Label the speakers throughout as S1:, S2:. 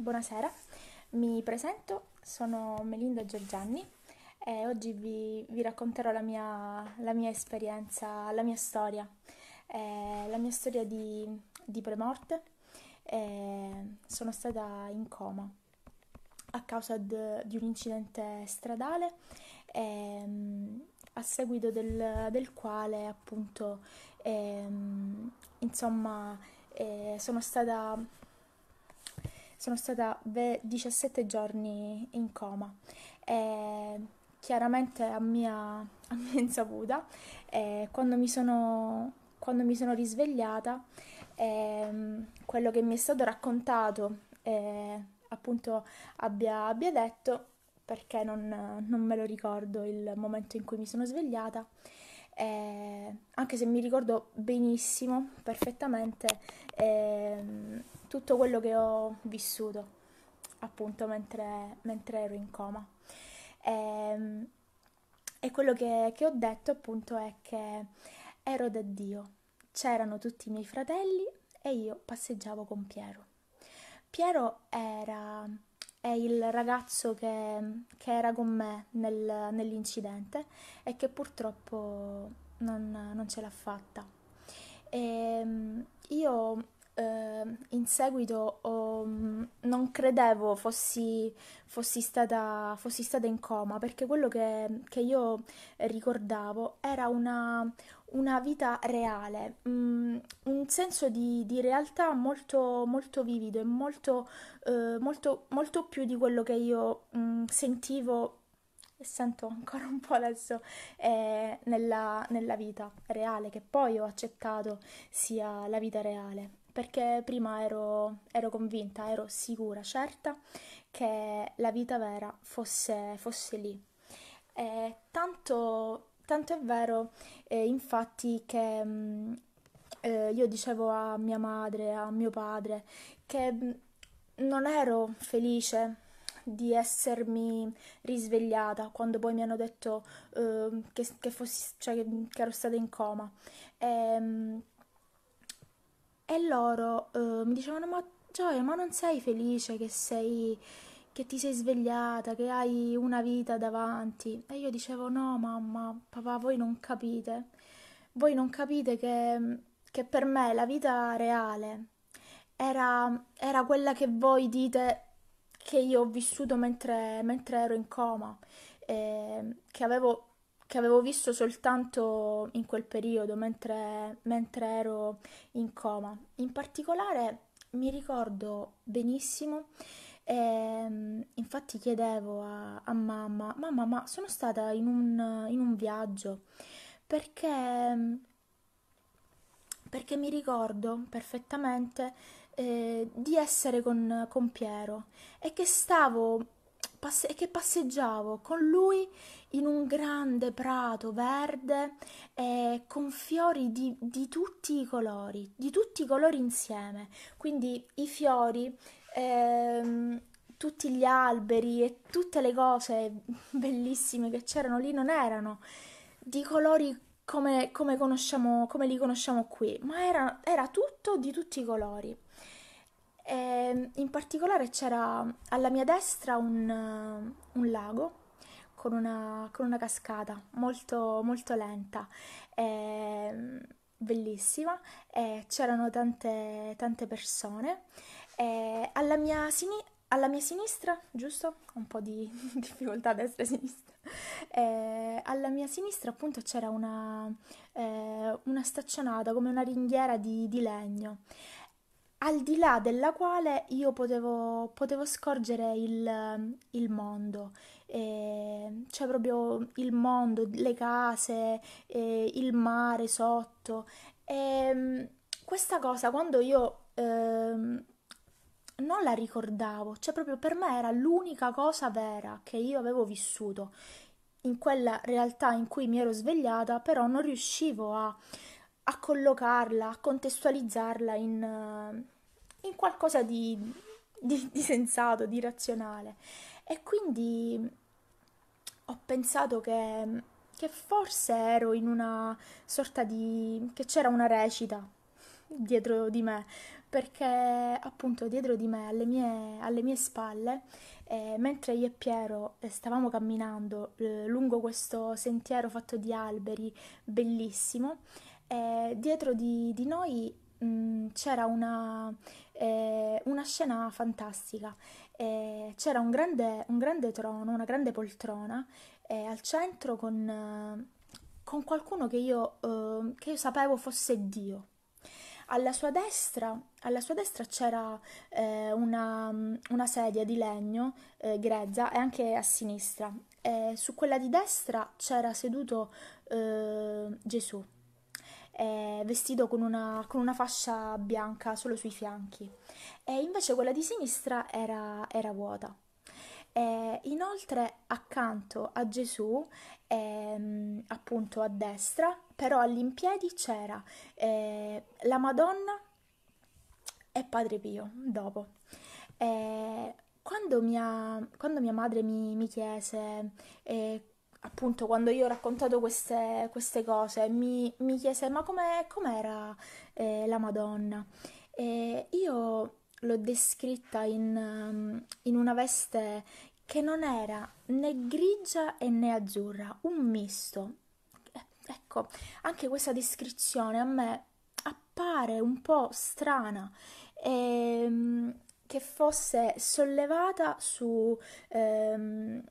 S1: Buonasera, mi presento, sono Melinda Giorgianni e oggi vi, vi racconterò la mia, la mia, esperienza, la mia storia, eh, la mia storia di, di premorte. Eh, sono stata in coma a causa de, di un incidente stradale ehm, a seguito del, del quale appunto ehm, insomma eh, sono stata sono stata 17 giorni in coma. E chiaramente a mia, a mia insaputa, eh, quando, mi sono, quando, mi sono, risvegliata, eh, quello che mi è stato raccontato, eh, appunto, abbia, abbia, detto, perché non, non, me lo ricordo il momento in cui mi sono svegliata, eh, anche se mi ricordo benissimo, perfettamente ehm, tutto quello che ho vissuto appunto mentre, mentre ero in coma. E, ehm, e quello che, che ho detto appunto è che ero da Dio, c'erano tutti i miei fratelli e io passeggiavo con Piero. Piero era è il ragazzo che, che era con me nel, nell'incidente e che purtroppo non, non ce l'ha fatta. E ehm, io eh, in seguito oh, non credevo fossi, fossi, stata, fossi, stata, in coma perché quello che, che io ricordavo era una, una vita reale, mm, un senso di, di, realtà molto, molto vivido e molto, eh, molto, molto più di quello che io mm, sentivo e sento ancora un po' adesso eh, nella, nella vita reale, che poi ho accettato sia la vita reale perché prima ero, ero convinta, ero sicura, certa che la vita vera fosse, fosse lì. Eh, tanto, tanto, è vero, eh, infatti, che mm, eh, io dicevo a mia madre, a mio padre, che mm, non ero felice di essermi risvegliata quando poi mi hanno detto eh, che, che, fossi, cioè, che, ero stata in coma. E, mm, e loro eh, mi dicevano ma Gioia, ma non sei felice che sei che ti sei svegliata, che hai una vita davanti. E io dicevo no mamma, papà, voi non capite. Voi non capite che, che per me la vita reale era, era, quella che voi dite che io ho vissuto mentre, mentre ero in coma, eh, che avevo che avevo visto soltanto in quel periodo mentre, mentre ero in coma. In particolare mi ricordo benissimo e, ehm, infatti chiedevo a, a, mamma, mamma, ma sono stata in un, in un viaggio perché, perché, mi ricordo perfettamente eh, di essere con, con Piero e che stavo passe- e che passeggiavo con lui in un grande prato verde eh, con fiori di, di, tutti i colori, di tutti i colori insieme. Quindi i fiori, eh, tutti gli alberi e tutte le cose bellissime che c'erano lì non erano di colori come, come, conosciamo, come li conosciamo qui, ma era, era tutto di tutti i colori. E ehm, in particolare c'era alla mia destra un, un lago con una, con una cascata molto, molto lenta. E, mm, bellissima, e eh, c'erano tante, tante persone. Eh, alla mia, sini- alla, mia sinistra, giusto? Un po' di difficoltà a destra e a sinistra. Eh, alla mia sinistra appunto c'era una, eh, una staccionata come una ringhiera di, di, legno, al di là della quale io potevo, potevo scorgere il, il mondo, eh, c'è proprio il mondo, le case, eh, il mare sotto. E, ehm, questa cosa quando io eh, non la ricordavo, cioè proprio per me era l'unica cosa vera che io avevo vissuto in quella realtà in cui mi ero svegliata, però non riuscivo a, a collocarla, a contestualizzarla in, in qualcosa di, di, di sensato, di razionale. E quindi mm, ho pensato che, mm, che forse ero in una sorta di... che c'era una recita dietro di me, perché appunto dietro di me, alle mie, alle mie spalle, eh, mentre io e Piero eh, stavamo camminando eh, lungo questo sentiero fatto di alberi bellissimo, eh, dietro di, di noi mh, mm, c'era una, eh, una scena fantastica e c'era un grande, un grande trono, una grande poltrona eh, al centro con, con, qualcuno che io, eh, che io sapevo fosse Dio. Alla sua destra, alla sua destra c'era eh, una, una, sedia di legno eh, grezza e anche a sinistra. E su quella di destra c'era seduto eh, Gesù eh, vestito con una, con una, fascia bianca solo sui fianchi e invece quella di sinistra era, era vuota. E inoltre accanto a Gesù, ehm, appunto a destra, però all'impiedi c'era eh, la Madonna e Padre Pio dopo. Eh, quando, mia, quando mia, madre mi, mi chiese eh, appunto quando io ho raccontato queste, queste cose mi, mi, chiese ma com'è, com'era eh, la Madonna? E io l'ho descritta in, ehm, in una veste che non era né grigia né azzurra, un misto. Ecco, anche questa descrizione a me appare un po' strana. Ehm, che fosse sollevata su ehm,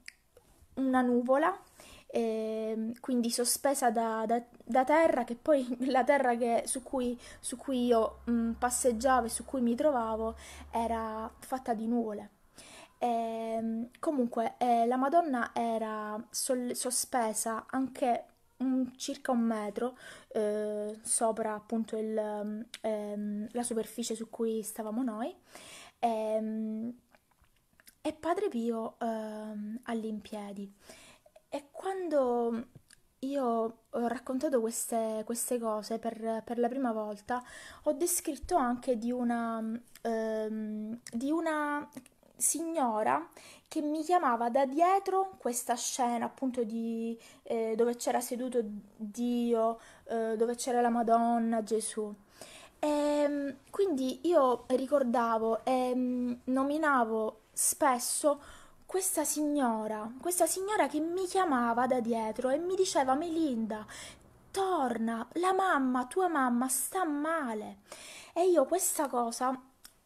S1: una nuvola e ehm, quindi sospesa da, da, da, terra, che poi la terra che, su, cui, su, cui, io mh, mm, passeggiavo e su cui mi trovavo era fatta di nuvole. E, ehm, comunque eh, la Madonna era sol- sospesa anche un, circa un metro eh, sopra appunto il, ehm, la superficie su cui stavamo noi ehm, e Padre Pio ehm, all'impiedi. E quando io ho raccontato queste, queste cose per, per, la prima volta, ho descritto anche di una, ehm, di una signora che mi chiamava da dietro questa scena appunto di eh, dove c'era seduto Dio, eh, dove c'era la Madonna, Gesù. E, ehm, quindi io ricordavo e ehm, nominavo spesso questa signora, questa signora che mi chiamava da dietro e mi diceva Melinda, torna, la mamma, tua mamma sta male. E io questa cosa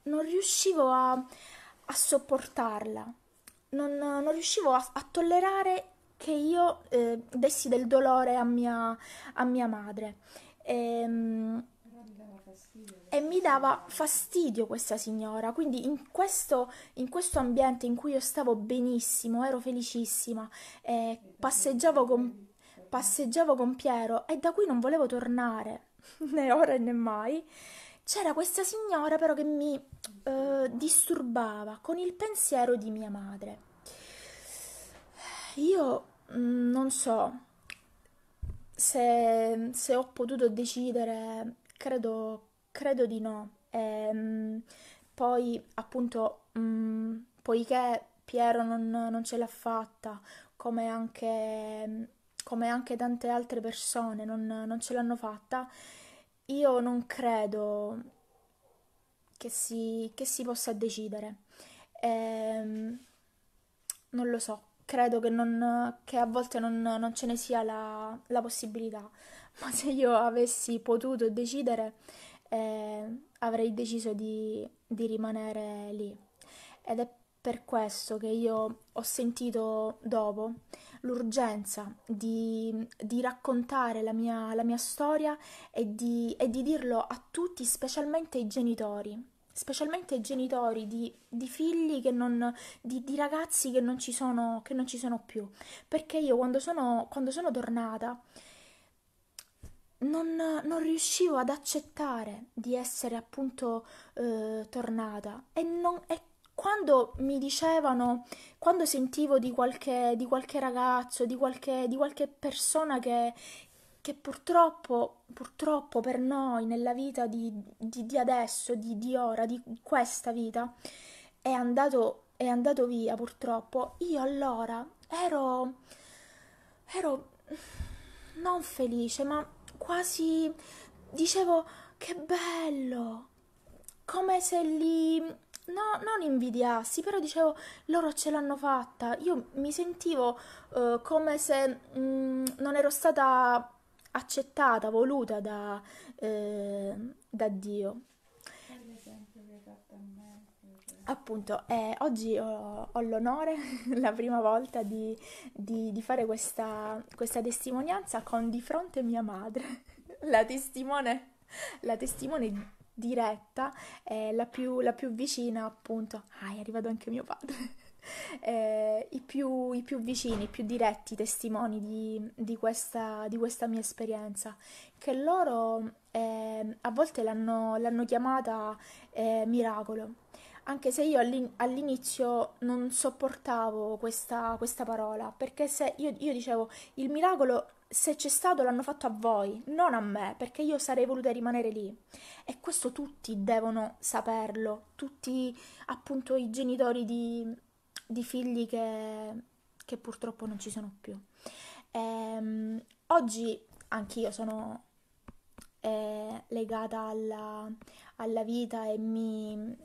S1: non riuscivo a, a sopportarla, non, non, riuscivo a, a tollerare che io eh, dessi del dolore a mia, a mia madre. Ehm, e mi dava fastidio questa signora, quindi in questo, in questo ambiente in cui io stavo benissimo, ero felicissima, eh, passeggiavo, con, passeggiavo con Piero e da cui non volevo tornare, né ora né mai, c'era questa signora però che mi eh, disturbava con il pensiero di mia madre. Io mh, mm, non so se, se ho potuto decidere Credo, credo di no. E, ehm, poi, appunto, mm, poiché Piero non, non ce l'ha fatta, come anche, come anche tante altre persone non, non ce l'hanno fatta, io non credo che si, che si possa decidere. E, ehm, non lo so, credo che, non, che a volte non, non ce ne sia la, la possibilità ma se io avessi potuto decidere eh, avrei deciso di, di rimanere lì. Ed è per questo che io ho sentito dopo l'urgenza di, di raccontare la mia, la mia storia e di, e di, dirlo a tutti, specialmente ai genitori, specialmente ai genitori di, di figli che non, di, ragazzi che non, ci sono, che non ci sono più. Perché io quando sono, quando sono tornata non, non, riuscivo ad accettare di essere appunto eh, tornata e, non, e quando mi dicevano, quando sentivo di qualche, di qualche ragazzo, di qualche, di qualche persona che, che purtroppo, purtroppo per noi nella vita di, di, di adesso, di, di, ora, di questa vita, è andato, è andato via purtroppo, io allora ero, ero non felice, ma quasi dicevo che bello, come se li... No, non invidiassi, però dicevo loro ce l'hanno fatta. Io mi sentivo uh, come se mh, mm, non ero stata accettata, voluta da, eh, da Dio appunto, eh, oggi ho, ho l'onore, la prima volta, di, di, di fare questa, questa, testimonianza con di fronte mia madre, la testimone, la testimone diretta, eh, la, più, la, più, vicina appunto, ah è arrivato anche mio padre, eh, i, più, i, più, vicini, i più diretti testimoni di, di, questa, di questa, mia esperienza, che loro eh, a volte l'hanno, l'hanno chiamata eh, miracolo anche se io all'inizio non sopportavo questa, questa parola, perché se io, io dicevo il miracolo se c'è stato l'hanno fatto a voi, non a me, perché io sarei voluta rimanere lì. E questo tutti devono saperlo, tutti appunto i genitori di, di figli che, che, purtroppo non ci sono più. Ehm, oggi anch'io sono eh, legata alla, alla vita e mi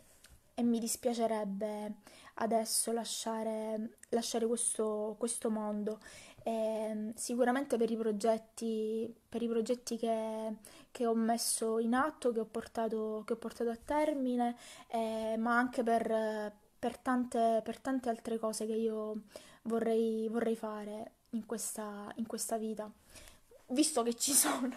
S1: e mi dispiacerebbe adesso lasciare, lasciare questo, questo, mondo. E ehm, sicuramente per i progetti, per i progetti che, che, ho messo in atto, che ho portato, che ho portato a termine, eh, ma anche per, per, tante, per, tante, altre cose che io vorrei, vorrei fare in questa, in questa, vita, visto che ci sono.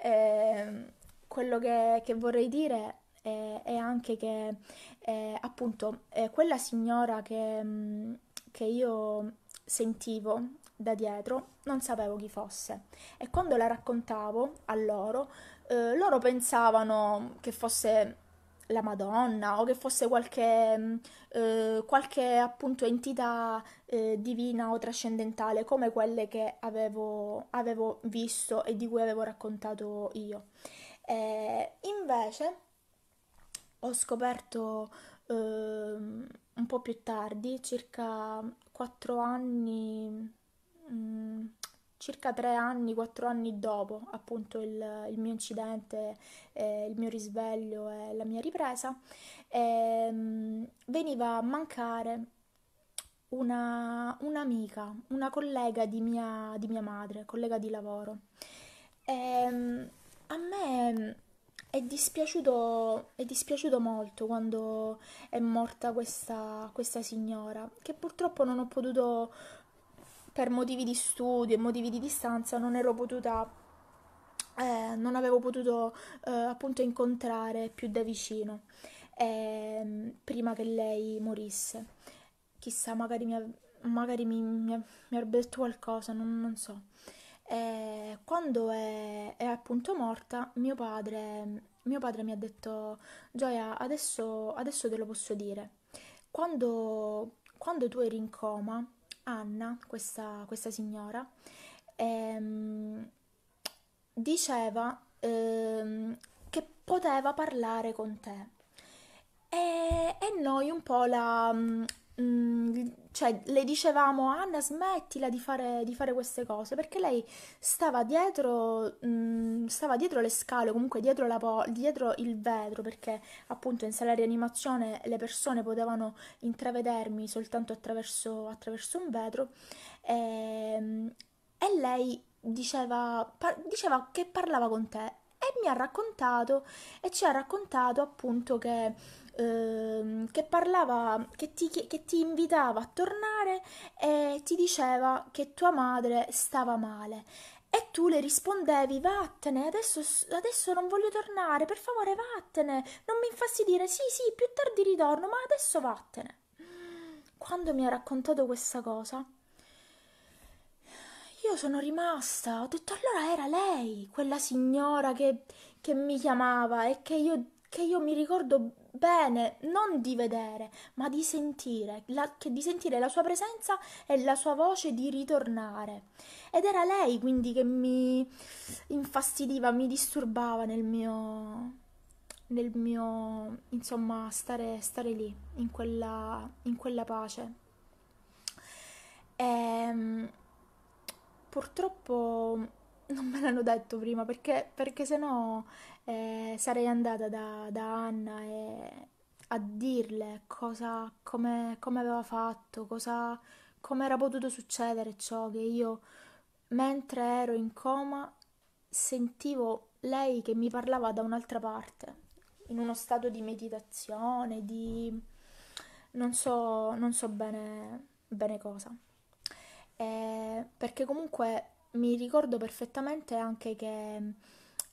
S1: eh, quello che, che vorrei dire eh, è anche che eh, appunto eh, quella signora che, mm, che io sentivo da dietro non sapevo chi fosse e quando la raccontavo a loro, eh, loro pensavano che fosse la Madonna o che fosse qualche, mm, eh, qualche appunto entità eh, divina o trascendentale come quelle che avevo, avevo, visto e di cui avevo raccontato io. Eh, invece ho scoperto eh, un po' più tardi, circa 4 anni, mh, mm, circa 3 anni, 4 anni dopo appunto il, il mio incidente, eh, il mio risveglio e la mia ripresa, eh, veniva a mancare una, un'amica, una collega di mia, di mia, madre, collega di lavoro. E, ehm, a me è dispiaciuto, è dispiaciuto molto quando è morta questa, questa signora, che purtroppo non ho potuto, per motivi di studio e motivi di distanza, non ero potuta, eh, non avevo potuto eh, appunto incontrare più da vicino eh, prima che lei morisse. Chissà, magari mi, av- magari mi, mi, mi avrebbe detto qualcosa, non, non so. E quando è, è appunto morta, mio padre, mio padre, mi ha detto: Gioia, adesso, adesso te lo posso dire. Quando, quando, tu eri in coma, Anna, questa, questa signora, ehm, diceva ehm, che poteva parlare con te. E, e noi un po' la. Mm, mm cioè, le dicevamo, Anna, smettila di fare, di fare queste cose, perché lei stava dietro, mh, mhmm, stava dietro le scale, comunque dietro, la po- dietro il vetro, perché appunto in sala rianimazione le persone potevano intravedermi soltanto attraverso, attraverso un vetro, e, ehm, e lei diceva, par- diceva che parlava con te e mi ha raccontato, e ci ha raccontato appunto che ehm, che parlava, che ti, che ti invitava a tornare e ti diceva che tua madre stava male. E tu le rispondevi, vattene, adesso, adesso, non voglio tornare, per favore vattene, non mi infastidire, sì sì, più tardi ritorno, ma adesso vattene. Quando mi ha raccontato questa cosa, io sono rimasta, ho detto allora era lei, quella signora che, che mi chiamava e che io, che io mi ricordo bene non di vedere, ma di sentire, la, di sentire la sua presenza e la sua voce di ritornare. Ed era lei quindi che mi infastidiva, mi disturbava nel mio, nel mio insomma, stare, stare lì, in quella, in quella pace. E, ehm, purtroppo non me l'hanno detto prima perché, perché sennò eh, sarei andata da, da Anna e, a dirle cosa, come, come aveva fatto, cosa, come era potuto succedere ciò che io, mentre ero in coma, sentivo lei che mi parlava da un'altra parte, in uno stato di meditazione, di... non so, non so bene, bene cosa. Eh, perché comunque mi ricordo perfettamente anche che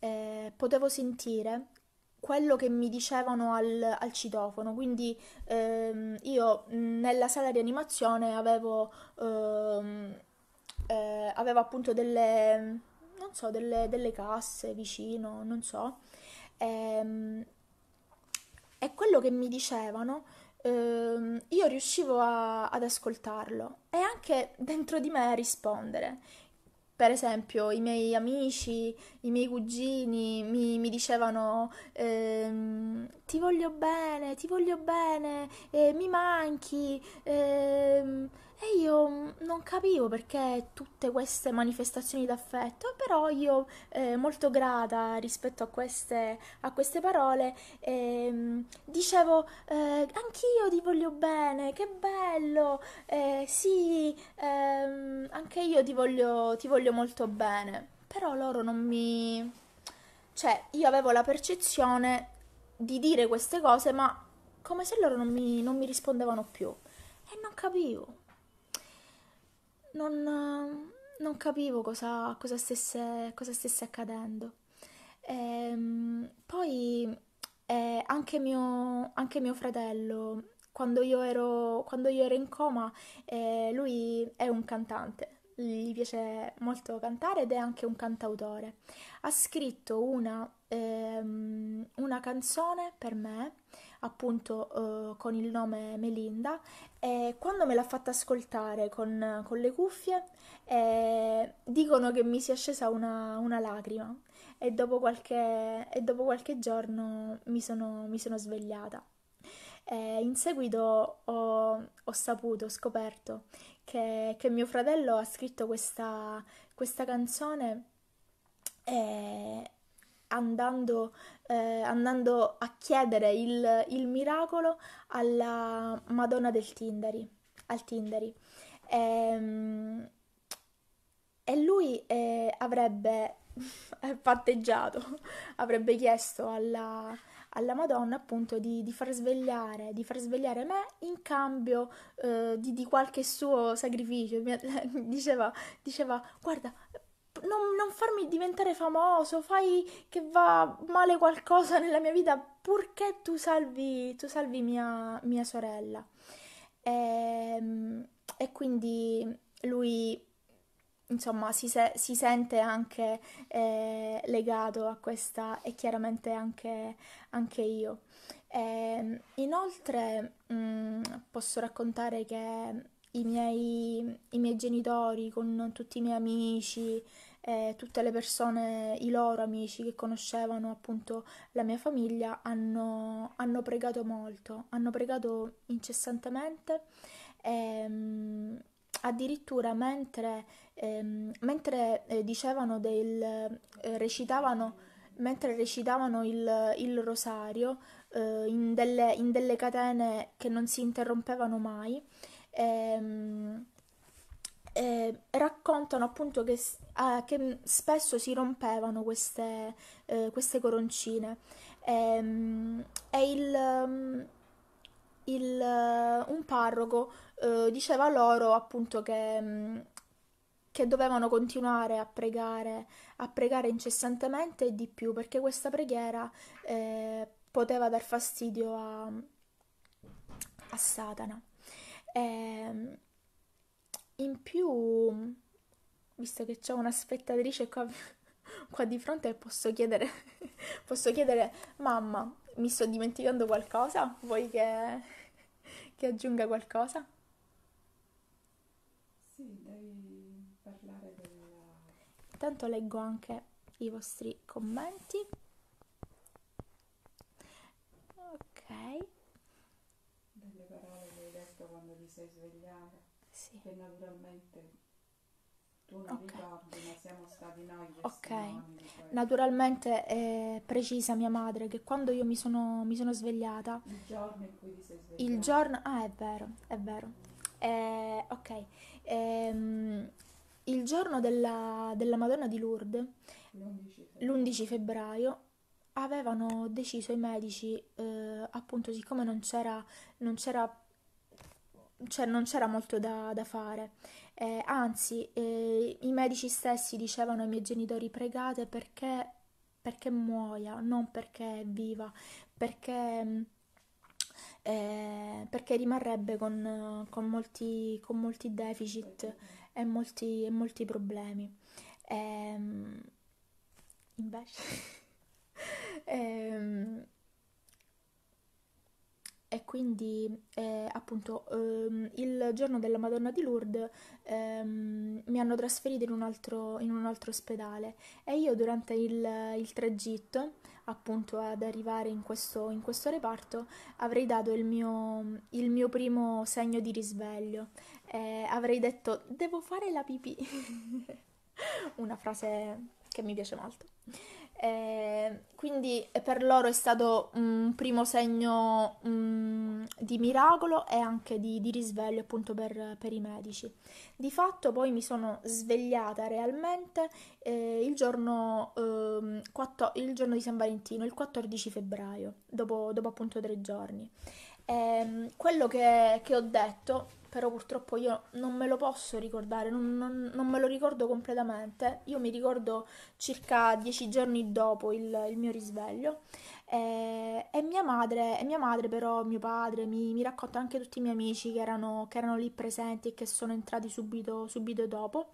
S1: eh, potevo sentire quello che mi dicevano al, al citofono, quindi ehm, io mm, nella sala di animazione avevo, ehm, eh, avevo appunto delle, so, delle, delle, casse vicino, non so, ehm, e quello che mi dicevano ehm, io riuscivo a, ad ascoltarlo e anche dentro di me a rispondere. Per esempio, i miei amici, i miei cugini mi, mi dicevano ehm, ti voglio bene, ti voglio bene, eh, mi manchi. Ehm, e io mm, non capivo perché tutte queste manifestazioni d'affetto, però io eh, molto grata rispetto a queste, a queste parole eh, dicevo eh, anch'io ti voglio bene, che bello, eh, sì, ehm, anche io ti voglio, ti voglio molto bene, però loro non mi... cioè io avevo la percezione di dire queste cose ma come se loro non mi, non mi rispondevano più e non capivo non, non capivo cosa, cosa, stesse, cosa stesse accadendo. E, ehm, poi eh, anche, mio, anche mio fratello quando io, ero, quando io ero, in coma, eh, lui è un cantante, gli piace molto cantare ed è anche un cantautore. Ha scritto una, ehm, una canzone per me appunto eh, con il nome Melinda e quando me l'ha fatta ascoltare con, con le cuffie eh, dicono che mi sia scesa una, una lacrima e dopo qualche, e dopo qualche giorno mi sono, mi sono svegliata. E in seguito ho, ho saputo, ho scoperto che, che, mio fratello ha scritto questa, questa canzone eh, andando eh, andando a chiedere il, il, miracolo alla Madonna del Tindari, al Tindari. E, ehm, e lui eh, avrebbe patteggiato, avrebbe chiesto alla, alla Madonna appunto di, di, far svegliare, di far svegliare me in cambio eh, di, di, qualche suo sacrificio. Diceva, diceva guarda, non, non, farmi diventare famoso, fai che va male qualcosa nella mia vita, purché tu salvi, tu salvi mia, mia sorella. E, ehm, e, quindi lui, insomma, si, se, si sente anche eh, legato a questa e chiaramente anche, anche io. E, ehm, inoltre mh, mm, posso raccontare che i miei, i miei genitori, con tutti i miei amici, eh, tutte le persone, i loro amici che conoscevano appunto la mia famiglia hanno, hanno pregato molto, hanno pregato incessantemente. Ehm, addirittura mentre, ehm, mentre eh, dicevano del, eh, recitavano mentre recitavano il, il rosario eh, in, delle, in, delle, catene che non si interrompevano mai, ehm, eh, raccontano appunto che, eh, che, spesso si rompevano queste, eh, queste coroncine e, ehm, e il, mm, il, eh, un parroco eh, diceva loro appunto che, mm, che dovevano continuare a pregare, a pregare incessantemente e di più perché questa preghiera eh, poteva dar fastidio a, a Satana. E, ehm, in più, visto che c'è una spettatrice qua, qua di fronte, posso chiedere, posso chiedere, mamma, mi sto dimenticando qualcosa? Vuoi che, che aggiunga qualcosa? Sì, devi parlare della... Intanto leggo anche i vostri commenti. Ok. Delle parole che hai detto quando ti sei svegliata sì. che naturalmente tu non okay. ricordi, ma siamo stati noi testimoni. Ok, naturalmente è precisa mia madre che quando io mi sono, mi sono svegliata... Il giorno in cui ti sei svegliata. Il giorno... Ah, è vero, è vero. Eh, ok. Ehm, il giorno della, della, Madonna di Lourdes, l'11 febbraio, avevano deciso i medici, eh, appunto, siccome non c'era, non c'era cioè non c'era molto da, da fare. Eh, anzi, eh, i medici stessi dicevano ai miei genitori pregate perché, perché muoia, non perché è viva, perché, eh, perché rimarrebbe con, con, molti, con, molti, deficit e molti, e molti problemi. Ehm, invece... Ehm, e quindi eh, appunto ehm, il giorno della Madonna di Lourdes ehm, mi hanno trasferito in un altro, in un altro ospedale e io durante il, il tragitto appunto ad arrivare in questo, in questo reparto avrei dato il mio, il mio primo segno di risveglio eh, avrei detto devo fare la pipì una frase che mi piace molto Ehm, eh, quindi per loro è stato un primo segno um, di miracolo e anche di, di risveglio appunto per, per, i medici. Di fatto poi mi sono svegliata realmente eh, il, giorno, eh, 4, il, giorno, di San Valentino, il 14 febbraio, dopo, dopo appunto tre giorni. Ehm, quello che, che ho detto però purtroppo io non me lo posso ricordare, non, non, non me lo ricordo completamente, io mi ricordo circa dieci giorni dopo il, il mio risveglio e, eh, e, mia madre, e mia madre però, mio padre, mi, mi racconta anche tutti i miei amici che erano, che erano lì presenti e che sono entrati subito, subito dopo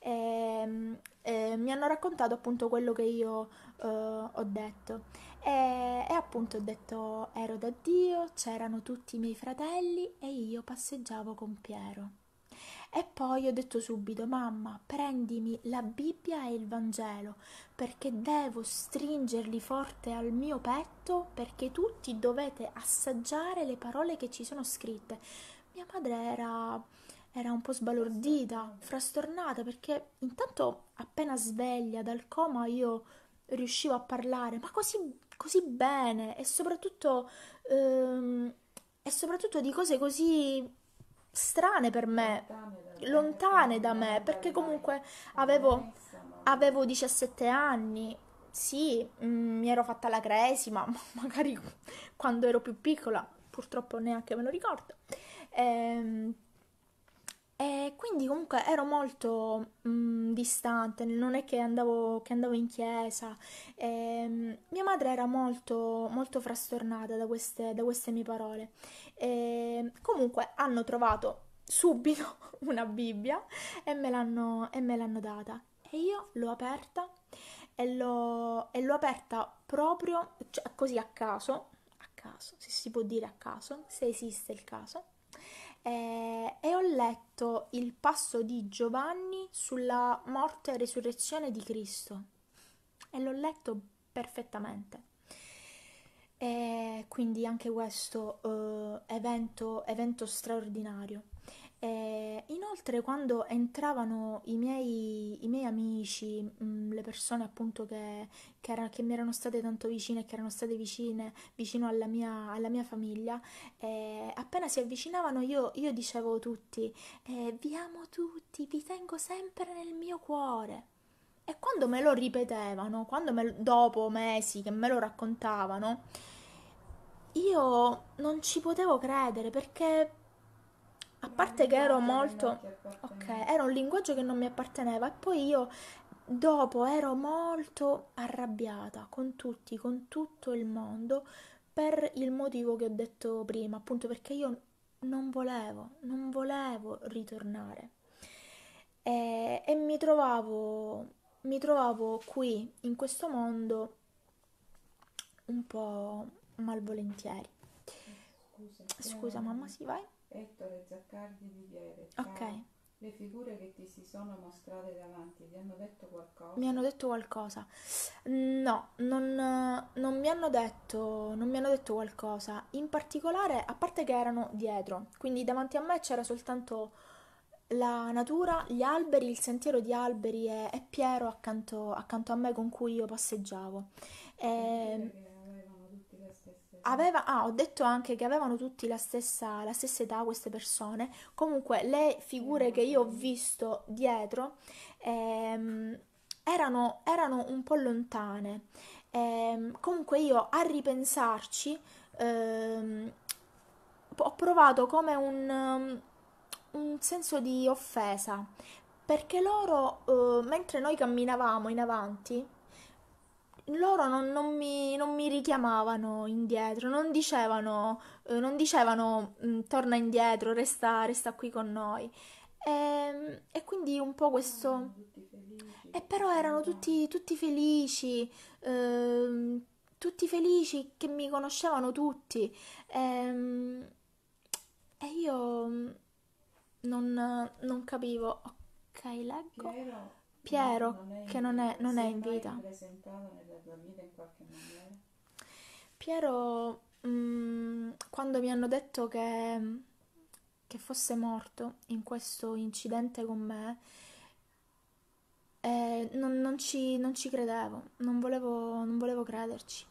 S1: e, ehm, e eh, mi hanno raccontato appunto quello che io eh, ho detto. E, e appunto ho detto ero da Dio, c'erano tutti i miei fratelli e io passeggiavo con Piero. E poi ho detto subito, mamma, prendimi la Bibbia e il Vangelo, perché devo stringerli forte al mio petto, perché tutti dovete assaggiare le parole che ci sono scritte. Mia madre era, era un po' sbalordita, frastornata, perché intanto appena sveglia dal coma io riuscivo a parlare, ma così così bene e soprattutto, ehm, e soprattutto di cose così strane per me, lontane da me, perché comunque avevo, avevo 17 anni, sì, mm, mi ero fatta la cresima, ma magari quando ero più piccola, purtroppo neanche me lo ricordo. Ehm, e quindi comunque ero molto mh, mhmm, distante, non è che andavo, che andavo in chiesa. E, ehm, mia madre era molto, molto frastornata da queste, da queste mie parole. E, ehm, comunque hanno trovato subito una Bibbia e me l'hanno, e me l'hanno data. E io l'ho aperta e l'ho, e l'ho aperta proprio cioè, così a caso, a caso, se si può dire a caso, se esiste il caso eh, e ho letto il passo di Giovanni sulla morte e resurrezione di Cristo e l'ho letto perfettamente. E eh, quindi anche questo eh, evento, evento straordinario. E eh, inoltre quando entravano i miei, i miei amici, mh, mm, le persone appunto che, che, era, che, mi erano state tanto vicine, che erano state vicine, vicino alla mia, alla mia famiglia, eh, appena si avvicinavano io, io dicevo tutti, eh, vi amo tutti, vi tengo sempre nel mio cuore. E quando me lo ripetevano, quando me, dopo mesi che me lo raccontavano, io non ci potevo credere perché a parte che ero molto... Ok, era un linguaggio che non mi apparteneva e poi io dopo ero molto arrabbiata con tutti, con tutto il mondo, per il motivo che ho detto prima, appunto perché io non volevo, non volevo ritornare. E, e mi, trovavo, mi trovavo qui, in questo mondo, un po' malvolentieri. Scusa, mamma, eh. sì, vai. Ettore Zaccardi di Viere. Ok. Le figure che ti si sono mostrate davanti ti hanno detto qualcosa? Mi hanno detto qualcosa. No, non, non, mi hanno detto, non mi hanno detto qualcosa. In particolare, a parte che erano dietro, quindi davanti a me c'era soltanto la natura, gli alberi, il sentiero di alberi e, e Piero accanto, accanto, a me con cui io passeggiavo. E, aveva, ah, ho detto anche che avevano tutti la stessa, la stessa età queste persone, comunque le figure che io ho visto dietro ehm, erano, erano, un po' lontane, ehm, comunque io a ripensarci ehm, ho provato come un, um, un senso di offesa, perché loro, eh, mentre noi camminavamo in avanti, loro non, non, mi, non, mi, richiamavano indietro, non dicevano, eh, non dicevano mm, torna indietro, resta, resta qui con noi. E, ehm, e, quindi un po' questo... E però erano tutti, tutti felici, eh, tutti felici che mi conoscevano tutti. E, ehm, e io mm, non, non capivo. Ok, leggo.
S2: Piero, che non è, non è in vita.
S1: Piero, mh, mm, quando mi hanno detto che, che fosse morto in questo incidente con me, eh, non, non, ci, non, ci, credevo, non volevo, non volevo, crederci,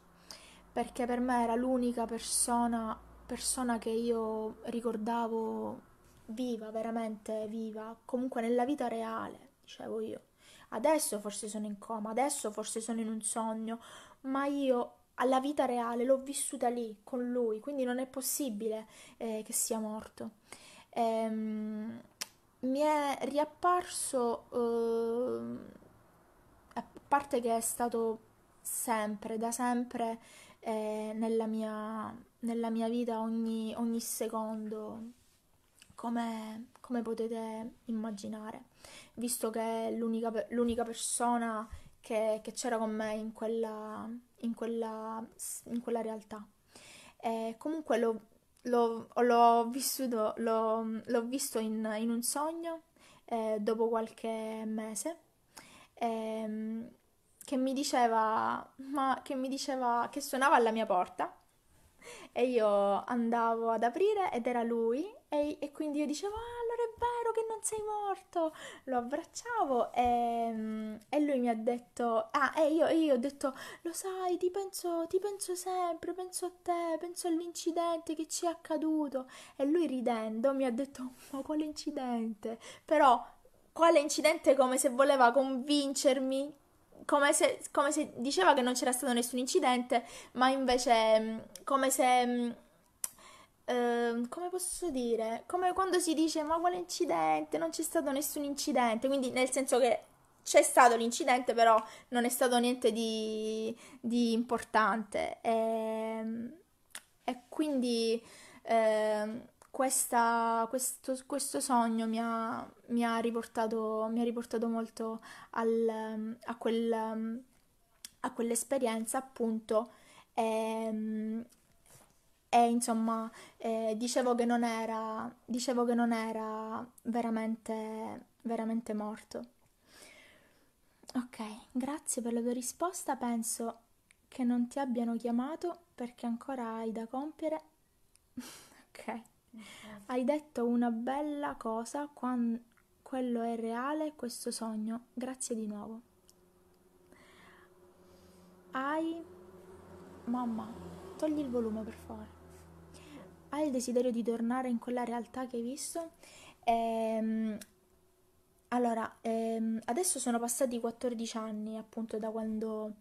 S1: perché per me era l'unica persona, persona che io ricordavo viva, veramente viva, comunque nella vita reale, dicevo io adesso forse sono in coma, adesso forse sono in un sogno, ma io alla vita reale l'ho vissuta lì con lui, quindi non è possibile eh, che sia morto. Ehm, mi è riapparso, eh, a parte che è stato sempre, da sempre eh, nella, mia, nella, mia, vita, ogni, ogni secondo come, come potete immaginare, visto che l'unica, l'unica persona che, che, c'era con me in quella, in quella, in quella realtà. E comunque l'ho, l'ho, l'ho, vissuto, l'ho, l'ho visto in, in, un sogno eh, dopo qualche mese. Eh, che mi diceva, ma che mi diceva che suonava alla mia porta e io andavo ad aprire ed era lui e, e, quindi io dicevo, ah, allora è vero che non sei morto! Lo abbracciavo e, ehm, e lui mi ha detto, ah, e io, io, ho detto, lo sai, ti penso, ti penso sempre, penso a te, penso all'incidente che ci è accaduto. E lui ridendo mi ha detto, ma quale incidente? Però, quale incidente come se voleva convincermi come se, come se, diceva che non c'era stato nessun incidente, ma invece mm, come se mm, Ehm, come posso dire? Come quando si dice ma quale incidente? Non c'è stato nessun incidente, quindi nel senso che c'è stato l'incidente, però non è stato niente di, di importante. E, ehm, e quindi eh, questa, questo, questo, sogno mi ha, mi ha, riportato, mi ha riportato molto al, a, quel, a, quell'esperienza, appunto. E, ehm, e insomma eh, dicevo, che non era, dicevo che non era veramente, veramente morto. Ok, grazie per la tua risposta, penso che non ti abbiano chiamato perché ancora hai da compiere. ok. Hai detto una bella cosa quando quello è reale, questo sogno. Grazie di nuovo. Hai mamma Togli il volume per favore. Hai il desiderio di tornare in quella realtà che hai visto? Ehm, allora, ehm, adesso sono passati 14 anni appunto da quando,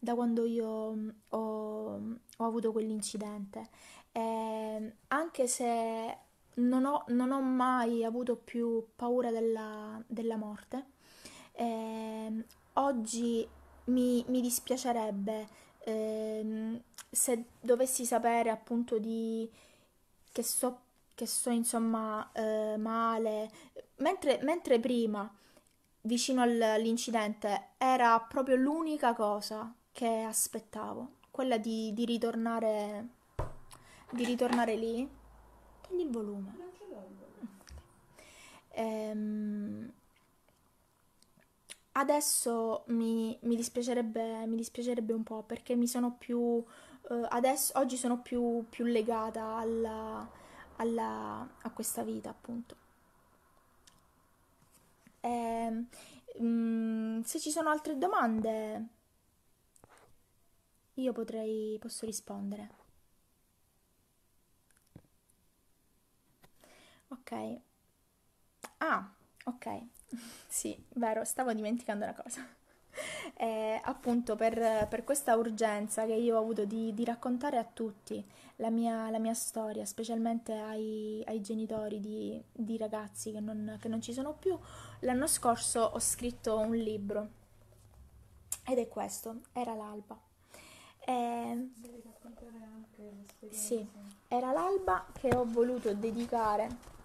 S1: da quando io mm, ho, ho avuto quell'incidente. Ehm, anche se non ho, non ho, mai avuto più paura della, della morte, ehm, oggi mi, mi dispiacerebbe ehm, se dovessi sapere appunto di che sto, che so insomma eh, male, mentre, mentre prima vicino all'incidente era proprio l'unica cosa che aspettavo, quella di, di ritornare di ritornare lì. Togli il volume. Non ce l'ho il volume. Ehm, Adesso mi, mi, dispiacerebbe, mi dispiacerebbe un po' perché mi sono più... Uh, adesso, oggi sono più, più legata alla, alla, a questa vita, appunto. E, um, mm, se ci sono altre domande, io potrei, posso rispondere. Ok. Ah, ok. Sì, vero, stavo dimenticando una cosa. Eh, appunto per, per, questa urgenza che io ho avuto di, di raccontare a tutti la mia, la mia storia, specialmente ai, ai genitori di, di ragazzi che non, che non, ci sono più, l'anno scorso ho scritto un libro ed è questo, era l'alba. Eh, sì, era l'alba che ho voluto dedicare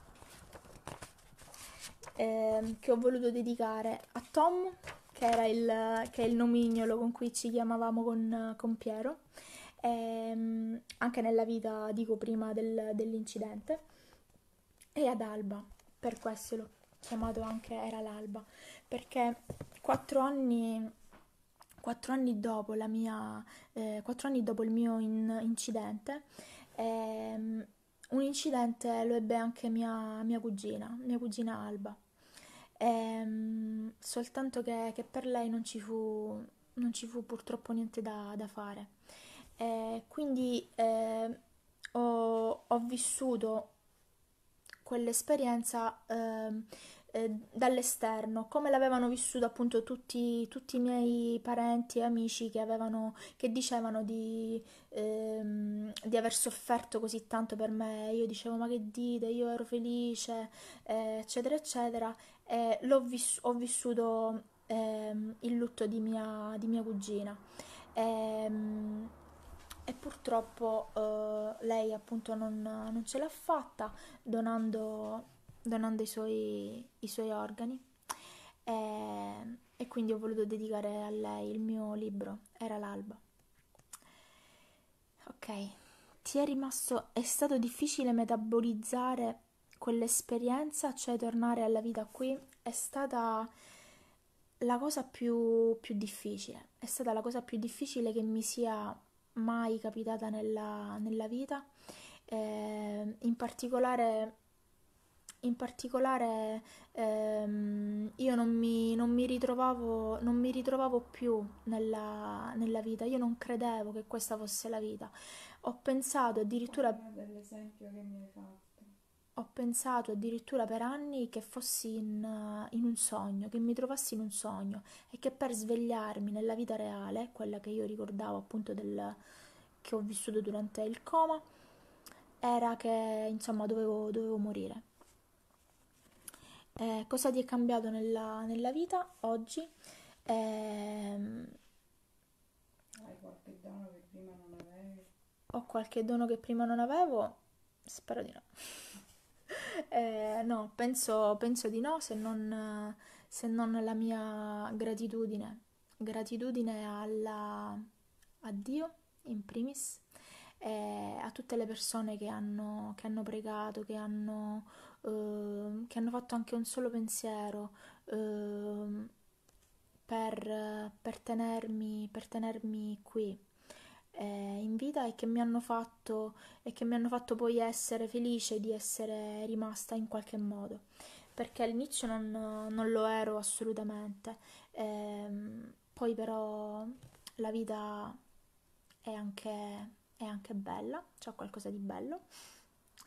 S1: eh, che ho voluto dedicare a Tom, che, era il, che è il nomignolo con cui ci chiamavamo con, con Piero, ehm, anche nella vita, dico prima del, dell'incidente, e ad Alba, per questo l'ho chiamato anche Era l'Alba, perché quattro anni quattro anni dopo, la mia, eh, anni dopo il mio in, incidente, ehm, un incidente lo ebbe anche mia, mia cugina, mia cugina Alba ehm, soltanto che, che, per lei non ci fu, non ci fu purtroppo niente da, da fare. Eh, quindi eh, ho, ho, vissuto quell'esperienza ehm, eh, dall'esterno, come l'avevano vissuto appunto tutti, tutti, i miei parenti e amici che, avevano, che dicevano di, ehm, di, aver sofferto così tanto per me. Io dicevo ma che dite, io ero felice, eh, eccetera, eccetera eh, vis- ho vissuto ehm, il lutto di mia, di mia cugina ehm, e purtroppo eh, lei appunto non, non, ce l'ha fatta donando, donando i, suoi, i, suoi, organi eh, e quindi ho voluto dedicare a lei il mio libro, Era l'alba. Ok, ti è rimasto, è stato difficile metabolizzare quell'esperienza, cioè tornare alla vita qui, è stata la cosa più, più, difficile, è stata la cosa più difficile che mi sia mai capitata nella, nella vita, eh, in particolare, in particolare ehm, io non mi, non, mi ritrovavo, non mi, ritrovavo, più nella, nella, vita, io non credevo che questa fosse la vita, ho pensato addirittura... Per l'esempio che mi hai fatto ho pensato addirittura per anni che fossi in, eh, in, un sogno, che mi trovassi in un sogno e che per svegliarmi nella vita reale, quella che io ricordavo appunto del, che ho vissuto durante il coma, era che insomma dovevo, dovevo morire. Eh, cosa ti è cambiato nella, nella vita oggi? Eh, Hai qualche dono che prima non avevi? Ho qualche dono che prima non avevo? Spero di no. eh, no, penso, penso, di no se non, se non la mia gratitudine. Gratitudine alla, a Dio, in primis, e a tutte le persone che hanno, che hanno pregato, che hanno, eh, che hanno, fatto anche un solo pensiero. Eh, per, per, tenermi, per tenermi qui, eh, in vita e che mi hanno fatto e che mi hanno fatto poi essere felice di essere rimasta in qualche modo perché all'inizio non, non lo ero assolutamente eh, poi però la vita è anche, è anche bella c'è cioè qualcosa di bello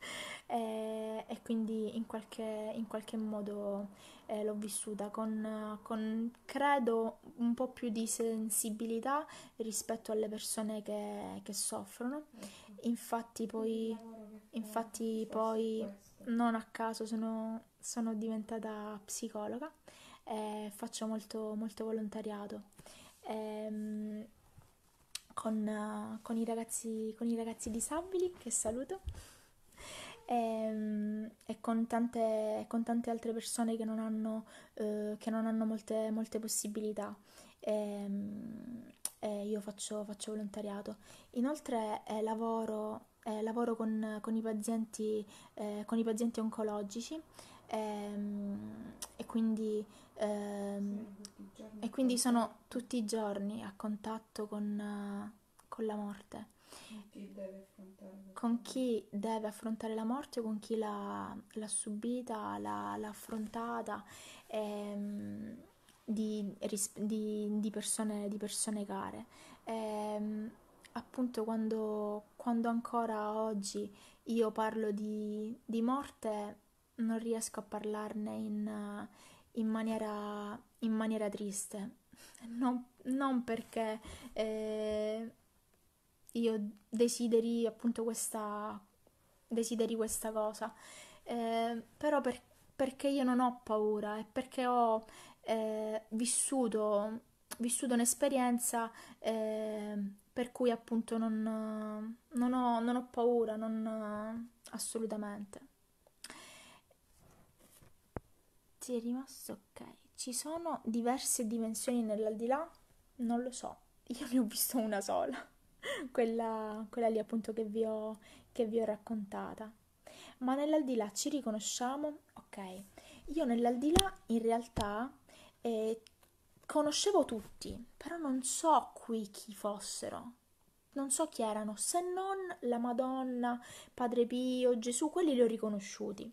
S1: eh, e quindi in qualche, in qualche modo eh, l'ho vissuta con, con, credo, un po' più di sensibilità rispetto alle persone che, che soffrono. Infatti poi, infatti poi, non a caso sono, sono diventata psicologa e faccio molto, molto volontariato. Ehm, con, con, i ragazzi, con i ragazzi disabili che saluto e, ehm, e, con, tante, con, tante, altre persone che non hanno, eh, che non hanno molte, molte, possibilità. E, ehm, e io faccio, faccio, volontariato. Inoltre eh, lavoro, eh, lavoro con, con, i pazienti, eh, con i pazienti oncologici. Ehm, e, quindi, ehm, e quindi sono tutti i giorni a contatto con, con la morte. Chi con chi deve affrontare la morte, con chi l'ha, l'ha subita, l'ha, l'ha affrontata, ehm, di, ris- di, di, persone, di, persone, care. Ehm, appunto quando, quando, ancora oggi io parlo di, di, morte non riesco a parlarne in, in, maniera, in maniera, triste, non, non perché eh, io desideri appunto questa, desideri questa cosa, eh, però per, perché io non ho paura e perché ho eh, vissuto, vissuto, un'esperienza eh, per cui appunto non, non, ho, non ho paura, non, assolutamente. Ti è rimasto ok. Ci sono diverse dimensioni nell'aldilà? Non lo so, io ne ho visto una sola. quella, quella, lì appunto che vi, ho, che vi ho raccontata. Ma nell'aldilà ci riconosciamo? Ok, io nell'aldilà in realtà eh, conoscevo tutti, però non so qui chi fossero. Non so chi erano, se non la Madonna, Padre Pio, Gesù, quelli li ho riconosciuti.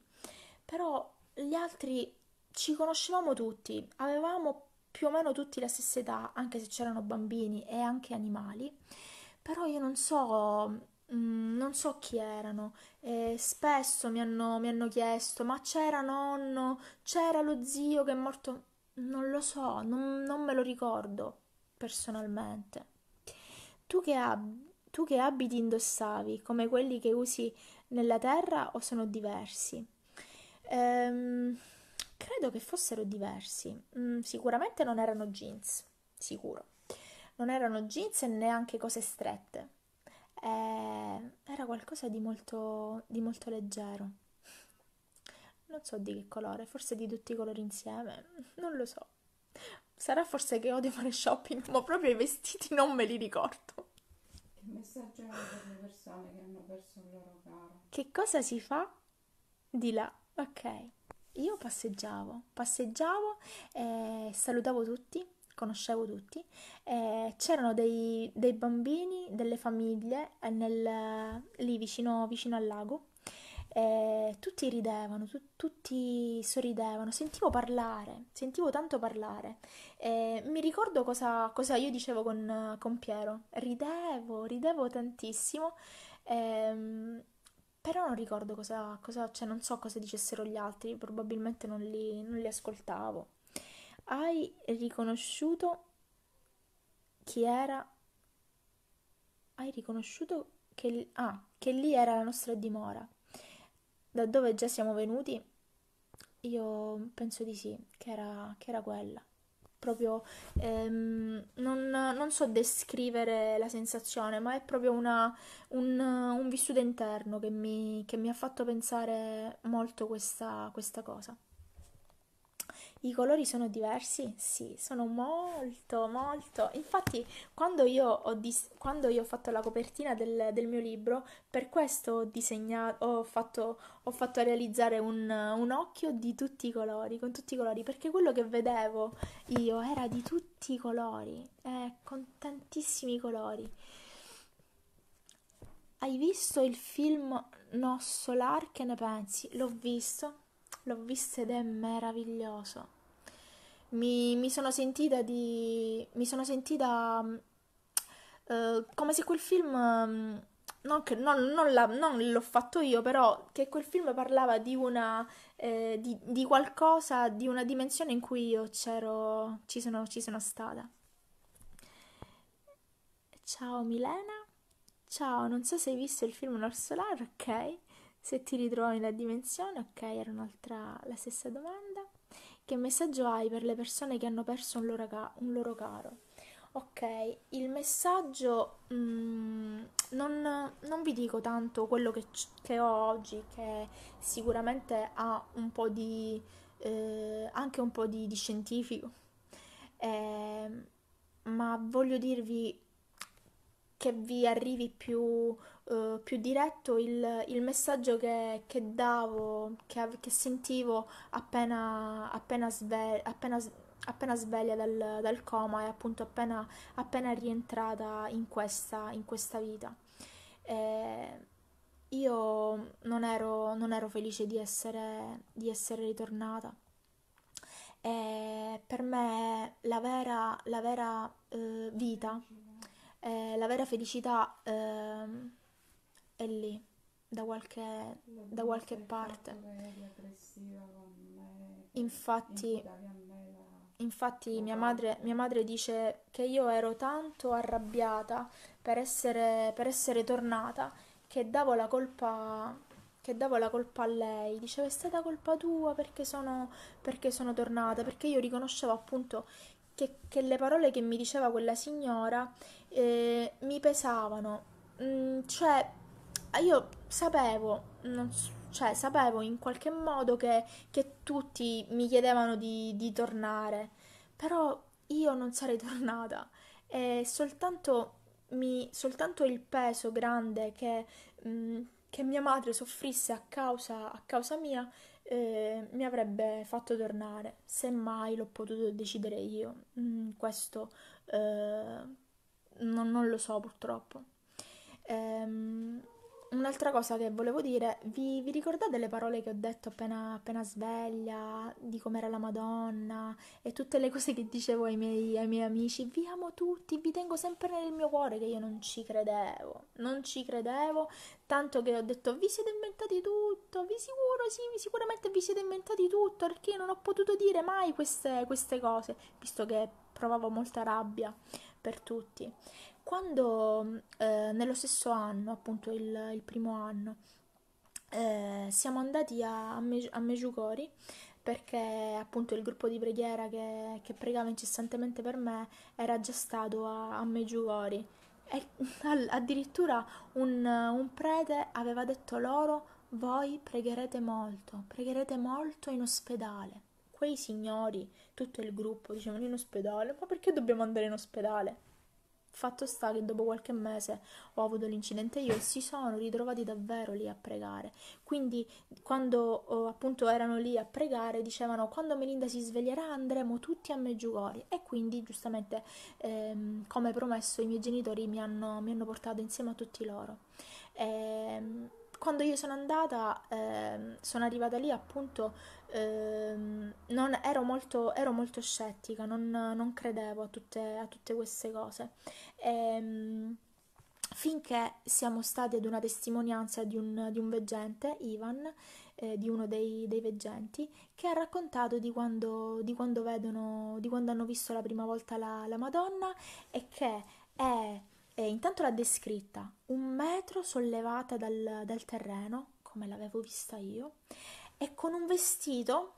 S1: Però gli altri ci conoscevamo tutti, avevamo più o meno tutti la stessa età, anche se c'erano bambini e anche animali però io non so, mm, non so chi erano. E spesso mi hanno, mi hanno chiesto, ma c'era nonno, c'era lo zio che è morto? Non lo so, non, non me lo ricordo personalmente. Tu che, ab- tu che abiti indossavi, come quelli che usi nella terra o sono diversi? Ehm, credo che fossero diversi. Mm, sicuramente non erano jeans, sicuro. Non erano jeans e neanche cose strette. Eh, era qualcosa di molto, di molto leggero. Non so di che colore, forse di tutti i colori insieme, non lo so. Sarà forse che odio fare shopping, ma proprio i vestiti non me li ricordo. Il messaggio è per le persone che hanno perso il loro caro. Che cosa si fa? Di là, ok. Io passeggiavo, passeggiavo e salutavo tutti conoscevo tutti, eh, c'erano dei, dei, bambini, delle famiglie eh, nel, lì vicino, vicino, al lago, eh, tutti ridevano, tu, tutti sorridevano, sentivo parlare, sentivo tanto parlare. Eh, mi ricordo cosa, cosa, io dicevo con, con Piero, ridevo, ridevo tantissimo. Ehm, però non ricordo cosa, cosa, cioè non so cosa dicessero gli altri, probabilmente non li, non li ascoltavo hai riconosciuto chi era, hai riconosciuto che, ah, che lì era la nostra dimora, da dove già siamo venuti, io penso di sì, che era, che era quella. Proprio ehm, non, non, so descrivere la sensazione, ma è proprio una, un, un, vissuto interno che mi, che mi, ha fatto pensare molto questa, questa cosa. I colori sono diversi? Sì, sono molto, molto. Infatti, quando io ho, dis- quando io ho fatto la copertina del, del, mio libro, per questo ho disegnato, ho fatto, ho fatto realizzare un, un occhio di tutti i colori, con tutti i colori, perché quello che vedevo io era di tutti i colori, eh, con tantissimi colori. Hai visto il film No Solar? Che ne pensi? L'ho visto, l'ho visto ed è meraviglioso mi, mi sono sentita di... mi sono sentita uh, come se quel film... Mm, non, che, non, non, la, non, l'ho fatto io, però che quel film parlava di una eh, di, di, qualcosa, di una dimensione in cui io c'ero, ci sono, ci sono stata. Ciao Milena, ciao, non so se hai visto il film Nord Solare, ok? Se ti ritrovi nella dimensione, ok, era un'altra, la stessa domanda. Che messaggio hai per le persone che hanno perso un loro, un loro caro? Ok, il messaggio mm, non, non, vi dico tanto quello che, che, ho oggi, che sicuramente ha un po' di eh, anche un po' di, di scientifico, eh, ma voglio dirvi che vi arrivi più eh, più diretto il, il messaggio che, che davo, che, che, sentivo appena, appena, sve, appena, appena sveglia dal, dal, coma e appunto appena, appena rientrata in questa, in questa vita. E io non ero, non ero felice di essere, di essere ritornata. E per me la vera, la vera eh, vita, eh, la vera felicità eh, è lì, da qualche, da qualche parte. Infatti, infatti mia madre, mia madre dice che io ero tanto arrabbiata per essere, per essere tornata che davo la colpa che davo la colpa a lei, diceva è stata colpa tua perché sono, perché sono tornata, perché io riconoscevo appunto che, che, le parole che mi diceva quella signora eh, mi pesavano, mm, cioè Ah, io sapevo, so, cioè sapevo in qualche modo che, che tutti mi chiedevano di, di, tornare, però io non sarei tornata e soltanto, mi, soltanto il peso grande che, mh, mm, che, mia madre soffrisse a causa, a causa mia eh, mi avrebbe fatto tornare, semmai l'ho potuto decidere io, mm, questo eh, non, non, lo so purtroppo. Ehm, un'altra cosa che volevo dire, vi, vi, ricordate le parole che ho detto appena, appena, sveglia, di com'era la Madonna e tutte le cose che dicevo ai miei, ai miei, amici? Vi amo tutti, vi tengo sempre nel mio cuore che io non ci credevo, non ci credevo, tanto che ho detto vi siete inventati tutto, vi sicuro, sì, sicuramente vi siete inventati tutto perché io non ho potuto dire mai queste, queste cose, visto che provavo molta rabbia per tutti. Quando eh, nello stesso anno, appunto il, il primo anno, eh, siamo andati a, a Mejugori perché appunto il gruppo di preghiera che, che, pregava incessantemente per me era già stato a, a Mejugori e addirittura un, un prete aveva detto loro voi pregherete molto, pregherete molto in ospedale. Quei signori, tutto il gruppo dicevano in ospedale, ma perché dobbiamo andare in ospedale? Fatto sta che dopo qualche mese ho avuto l'incidente io e si sono ritrovati davvero lì a pregare. Quindi quando oh, appunto erano lì a pregare dicevano quando Melinda si sveglierà andremo tutti a Meggiugori e quindi giustamente ehm, come promesso i miei genitori mi hanno, mi hanno portato insieme a tutti loro. Ehm, quando io sono andata, eh, sono arrivata lì appunto, eh, non, ero, molto, ero, molto, scettica, non, non credevo a tutte, a tutte, queste cose. E, ehm, finché siamo stati ad una testimonianza di un, di un veggente, Ivan, eh, di uno dei, dei, veggenti, che ha raccontato di quando, di quando, vedono, di quando hanno visto la prima volta la, la Madonna e che è e intanto l'ha descritta, un metro sollevata dal, dal terreno, come l'avevo vista io, e con un vestito,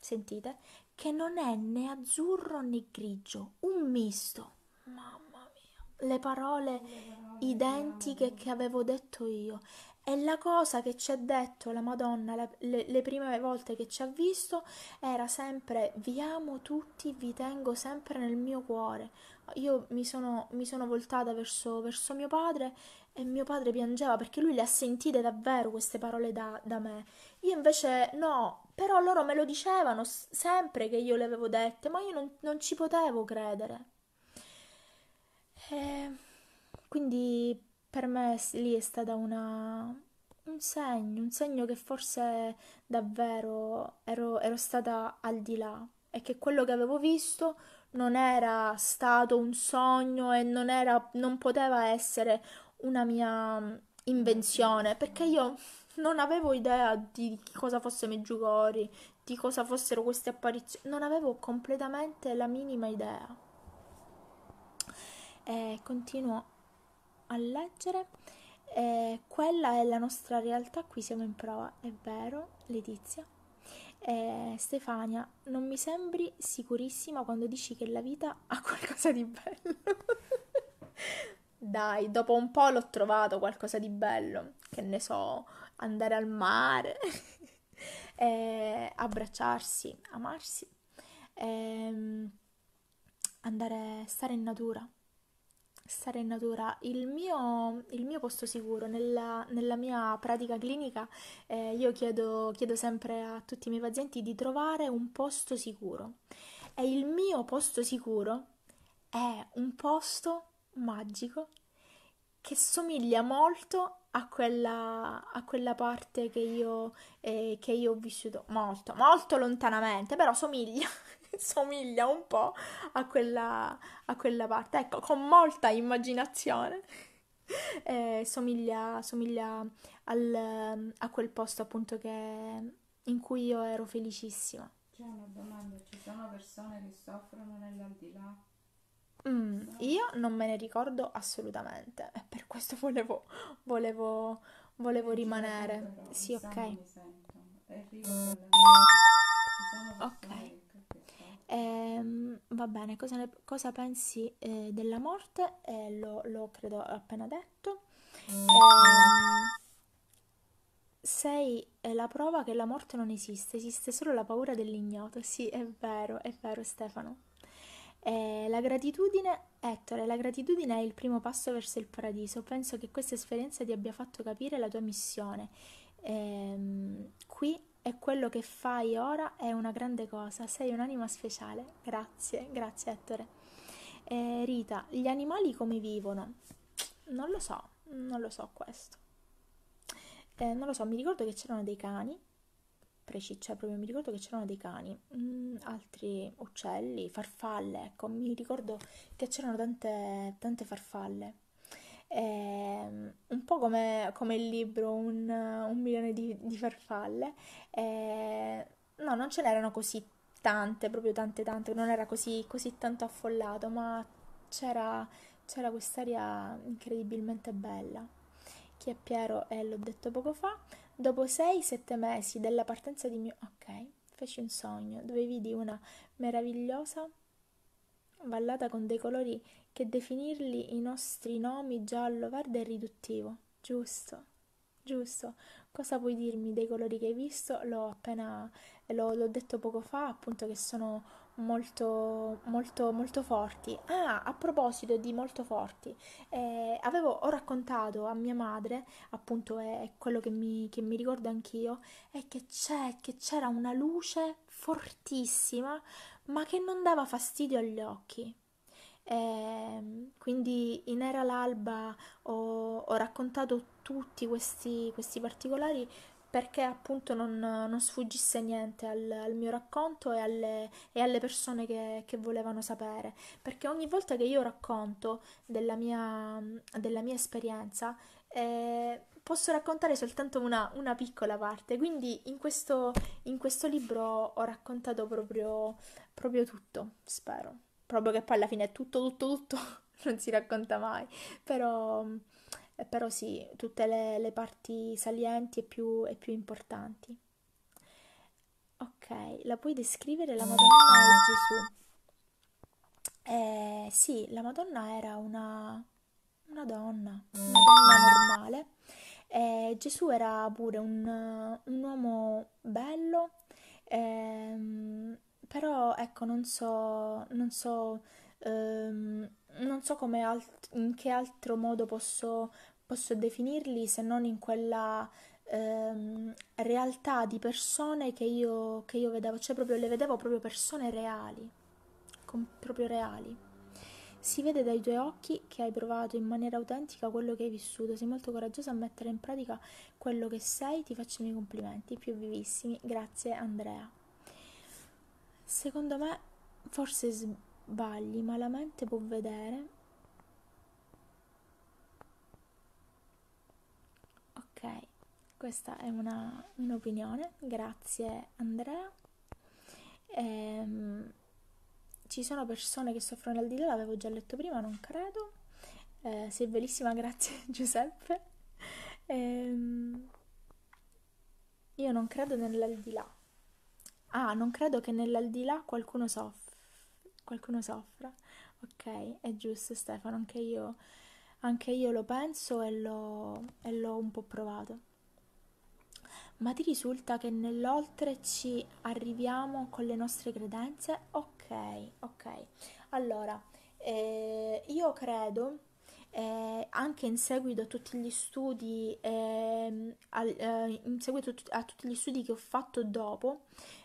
S1: sentite, che non è né azzurro né grigio, un misto. Mamma mia, le parole identiche che avevo detto io. E la cosa che ci ha detto la Madonna la, le, le, prime volte che ci ha visto era sempre vi amo tutti, vi tengo sempre nel mio cuore io mi sono, mi sono voltata verso, verso, mio padre e mio padre piangeva perché lui le ha sentite davvero queste parole da, da me. Io invece no, però loro me lo dicevano sempre che io le avevo dette, ma io non, non ci potevo credere. E quindi per me lì è stata una, un segno, un segno che forse davvero ero, ero stata al di là e che quello che avevo visto non era stato un sogno e non, era, non poteva essere una mia mm, invenzione, perché io non avevo idea di cosa fosse Meggiugori, di cosa fossero queste apparizioni, non avevo completamente la minima idea. E continuo a leggere. E quella è la nostra realtà, qui siamo in prova, è vero, Letizia. Eh, Stefania, non mi sembri sicurissima quando dici che la vita ha qualcosa di bello. Dai, dopo un po' l'ho trovato qualcosa di bello, che ne so, andare al mare, eh, abbracciarsi, amarsi, eh, andare a stare in natura stare in natura. Il mio, il mio posto sicuro nella, nella mia pratica clinica, eh, io chiedo, chiedo sempre a tutti i miei pazienti di trovare un posto sicuro. E il mio posto sicuro è un posto magico che somiglia molto a quella, a quella parte che io, eh, che io ho vissuto molto, molto lontanamente, però somiglia somiglia un po' a quella, a quella parte, ecco, con molta immaginazione. Eh, somiglia, somiglia al, a quel posto appunto che, in cui io ero felicissima. C'è una domanda, ci sono persone che soffrono nell'aldilà? Mm, io non me ne ricordo assolutamente e per questo volevo, volevo, volevo rimanere. Però, sì, ok. va bene, cosa, ne, cosa pensi eh, della morte? Eh, lo, lo, credo appena detto. Eh, sei eh, la prova che la morte non esiste, esiste solo la paura dell'ignoto. Sì, è vero, è vero Stefano. Eh, la gratitudine, Ettore, la gratitudine è il primo passo verso il paradiso. Penso che questa esperienza ti abbia fatto capire la tua missione. Eh, qui e quello che fai ora è una grande cosa, sei un'anima speciale. Grazie, grazie Ettore. Eh, Rita, gli animali come vivono? Non lo so, non lo so questo. Eh, non lo so, mi ricordo che c'erano dei cani, preciccia cioè proprio, mi ricordo che c'erano dei cani, mm, altri uccelli, farfalle, ecco, mi ricordo che c'erano tante, tante farfalle. È ehm, un po' come, come il libro Un, un milione di, di farfalle. È... Ehm, no, non ce n'erano così tante, proprio tante tante, non era così, così tanto affollato, ma c'era, c'era quest'aria incredibilmente bella. Chi è Piero, eh, l'ho detto poco fa, dopo 6-7 mesi della partenza di mio... Ok, feci un sogno dove vidi una meravigliosa vallata con dei colori che definirli i nostri nomi giallo-verde è riduttivo. Giusto, giusto. Cosa puoi dirmi dei colori che hai visto? L'ho appena l'ho, l'ho detto poco fa, appunto, che sono molto, molto, molto forti. Ah, a proposito di molto forti, eh, avevo, ho raccontato a mia madre, appunto, è, è quello che mi, che mi ricordo anch'io, è che, c'è, che c'era una luce fortissima, ma che non dava fastidio agli occhi. Eh, quindi in Era l'alba ho, ho raccontato tutti questi, questi, particolari perché appunto non, non sfuggisse niente al, al, mio racconto e alle, e alle persone che, che, volevano sapere. Perché ogni volta che io racconto della mia, della mia esperienza, eh, posso raccontare soltanto una, una, piccola parte, quindi in questo, in questo libro ho raccontato proprio, proprio tutto, spero proprio che poi alla fine è tutto, tutto, tutto, non si racconta mai, però, eh, però sì, tutte le, le parti salienti e più, e più importanti. Ok, la puoi descrivere la Madonna e Gesù? Eh, sì, la Madonna era una, una donna, una donna normale. Eh, Gesù era pure un, un uomo bello, ehm, però ecco, non so, non so, ehm, non so come alt- in che altro modo posso, posso definirli se non in quella ehm, realtà di persone che io, che io vedevo, cioè proprio le vedevo proprio persone reali, com- proprio reali. Si vede dai tuoi occhi che hai provato in maniera autentica quello che hai vissuto. Sei molto coraggiosa a mettere in pratica quello che sei. Ti faccio i miei complimenti, più vivissimi. Grazie Andrea. Secondo me forse sbagli, ma la mente può vedere. Ok, questa è una, un'opinione, grazie Andrea. Ehm, ci sono persone che soffrono al di là, l'avevo già letto prima, non credo. Eh, sei bellissima, grazie Giuseppe. Ehm, io non credo nell'aldilà Ah, non credo che nell'aldilà qualcuno, soff- qualcuno soffra. Ok, è giusto Stefano, anche io, anche io lo penso e, lo, e l'ho un po' provato. Ma ti risulta che nell'oltre ci arriviamo con le nostre credenze? Ok, ok. Allora, eh, io credo eh, anche in seguito a tutti gli studi, eh, al, eh, in seguito a tutti gli studi che ho fatto dopo,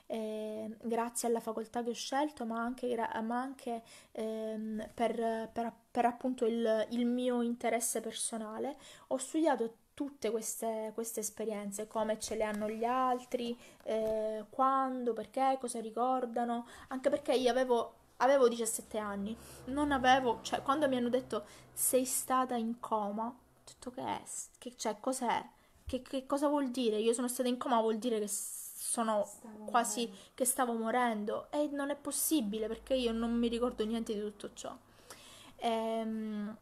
S1: ehm, grazie alla facoltà che ho scelto, ma anche, ma anche ehm, per, per, per, appunto il, il, mio interesse personale, ho studiato tutte queste, queste esperienze, come ce le hanno gli altri, eh, quando, perché, cosa ricordano, anche perché io avevo avevo 17 anni, non avevo, cioè quando mi hanno detto sei stata in coma, ho detto che è, che, cioè cos'è, che, che cosa vuol dire? Io sono stata in coma vuol dire che sono stavo quasi, morendo. che stavo morendo e non è possibile perché io non mi ricordo niente di tutto ciò. Ehm,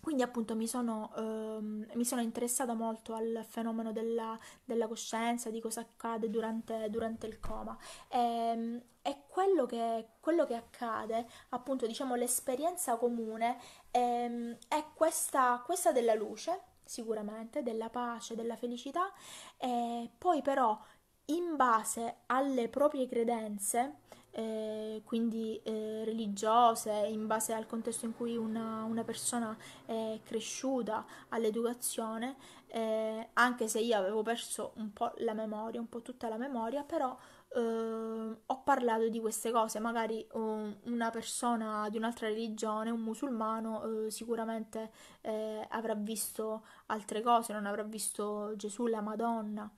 S1: quindi appunto mi sono, ehm, mi sono, interessata molto al fenomeno della, della coscienza, di cosa accade durante, durante il coma. E, ehm, e quello, che, quello, che, accade, appunto diciamo l'esperienza comune, ehm, è questa, questa, della luce, sicuramente, della pace, della felicità, e poi però in base alle proprie credenze eh, quindi eh, religiose, in base al contesto in cui una, una persona è cresciuta, all'educazione, eh, anche se io avevo perso un po' la memoria, un po' tutta la memoria, però eh, ho parlato di queste cose, magari una persona di un'altra religione, un musulmano, eh, sicuramente eh, avrà visto altre cose, non avrà visto Gesù, la Madonna.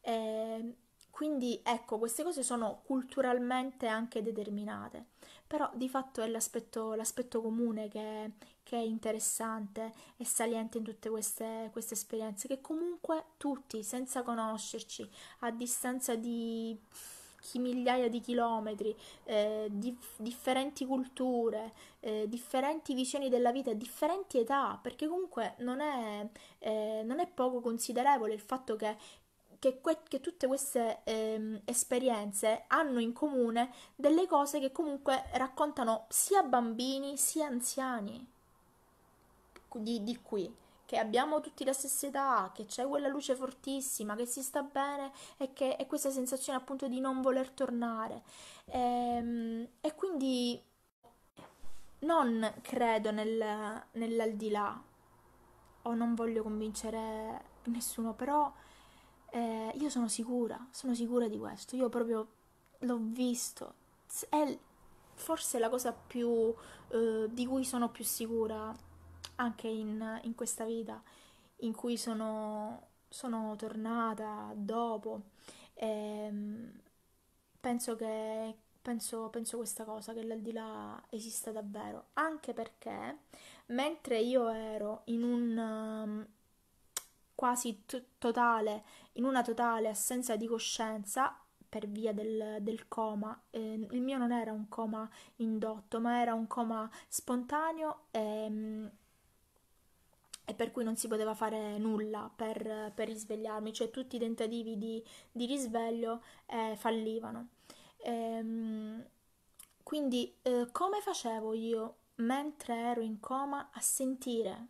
S1: Eh, quindi ecco, queste cose sono culturalmente anche determinate, però di fatto è l'aspetto, l'aspetto comune che, che, è interessante e saliente in tutte queste, queste esperienze, che comunque tutti, senza conoscerci, a distanza di migliaia di chilometri, eh, dif- differenti culture, eh, differenti visioni della vita, differenti età, perché comunque non è, eh, non è poco considerevole il fatto che che, que- che tutte queste ehm, esperienze hanno in comune delle cose che comunque raccontano sia bambini sia anziani di, di qui che abbiamo tutti la stessa età, che c'è quella luce fortissima, che si sta bene e che è questa sensazione appunto di non voler tornare. E, ehm, e quindi non credo nel, nell'aldilà o non voglio convincere nessuno, però eh, io sono sicura, sono sicura di questo, io proprio l'ho visto, è forse la cosa più eh, di cui sono più sicura anche in, in questa vita in cui sono, sono tornata dopo. Ehm, penso che penso, penso questa cosa che l'aldilà esista davvero, anche perché mentre io ero in un um, quasi t- totale, in una totale assenza di coscienza per via del, del coma. Eh, il mio non era un coma indotto, ma era un coma spontaneo e, ehm, e per cui non si poteva fare nulla per, per risvegliarmi, cioè tutti i tentativi di, di risveglio eh, fallivano. Ehm, quindi eh, come facevo io mentre ero in coma a sentire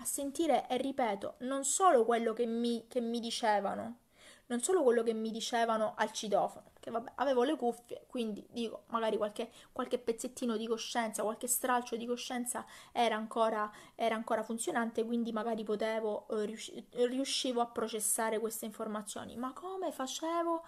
S1: a sentire e ripeto, non solo quello che mi, che mi dicevano, non solo quello che mi dicevano al citofono, che vabbè, avevo le cuffie, quindi dico, magari qualche, qualche pezzettino di coscienza, qualche stralcio di coscienza era ancora, era ancora funzionante, quindi magari potevo, eh, riuscivo a processare queste informazioni, ma come facevo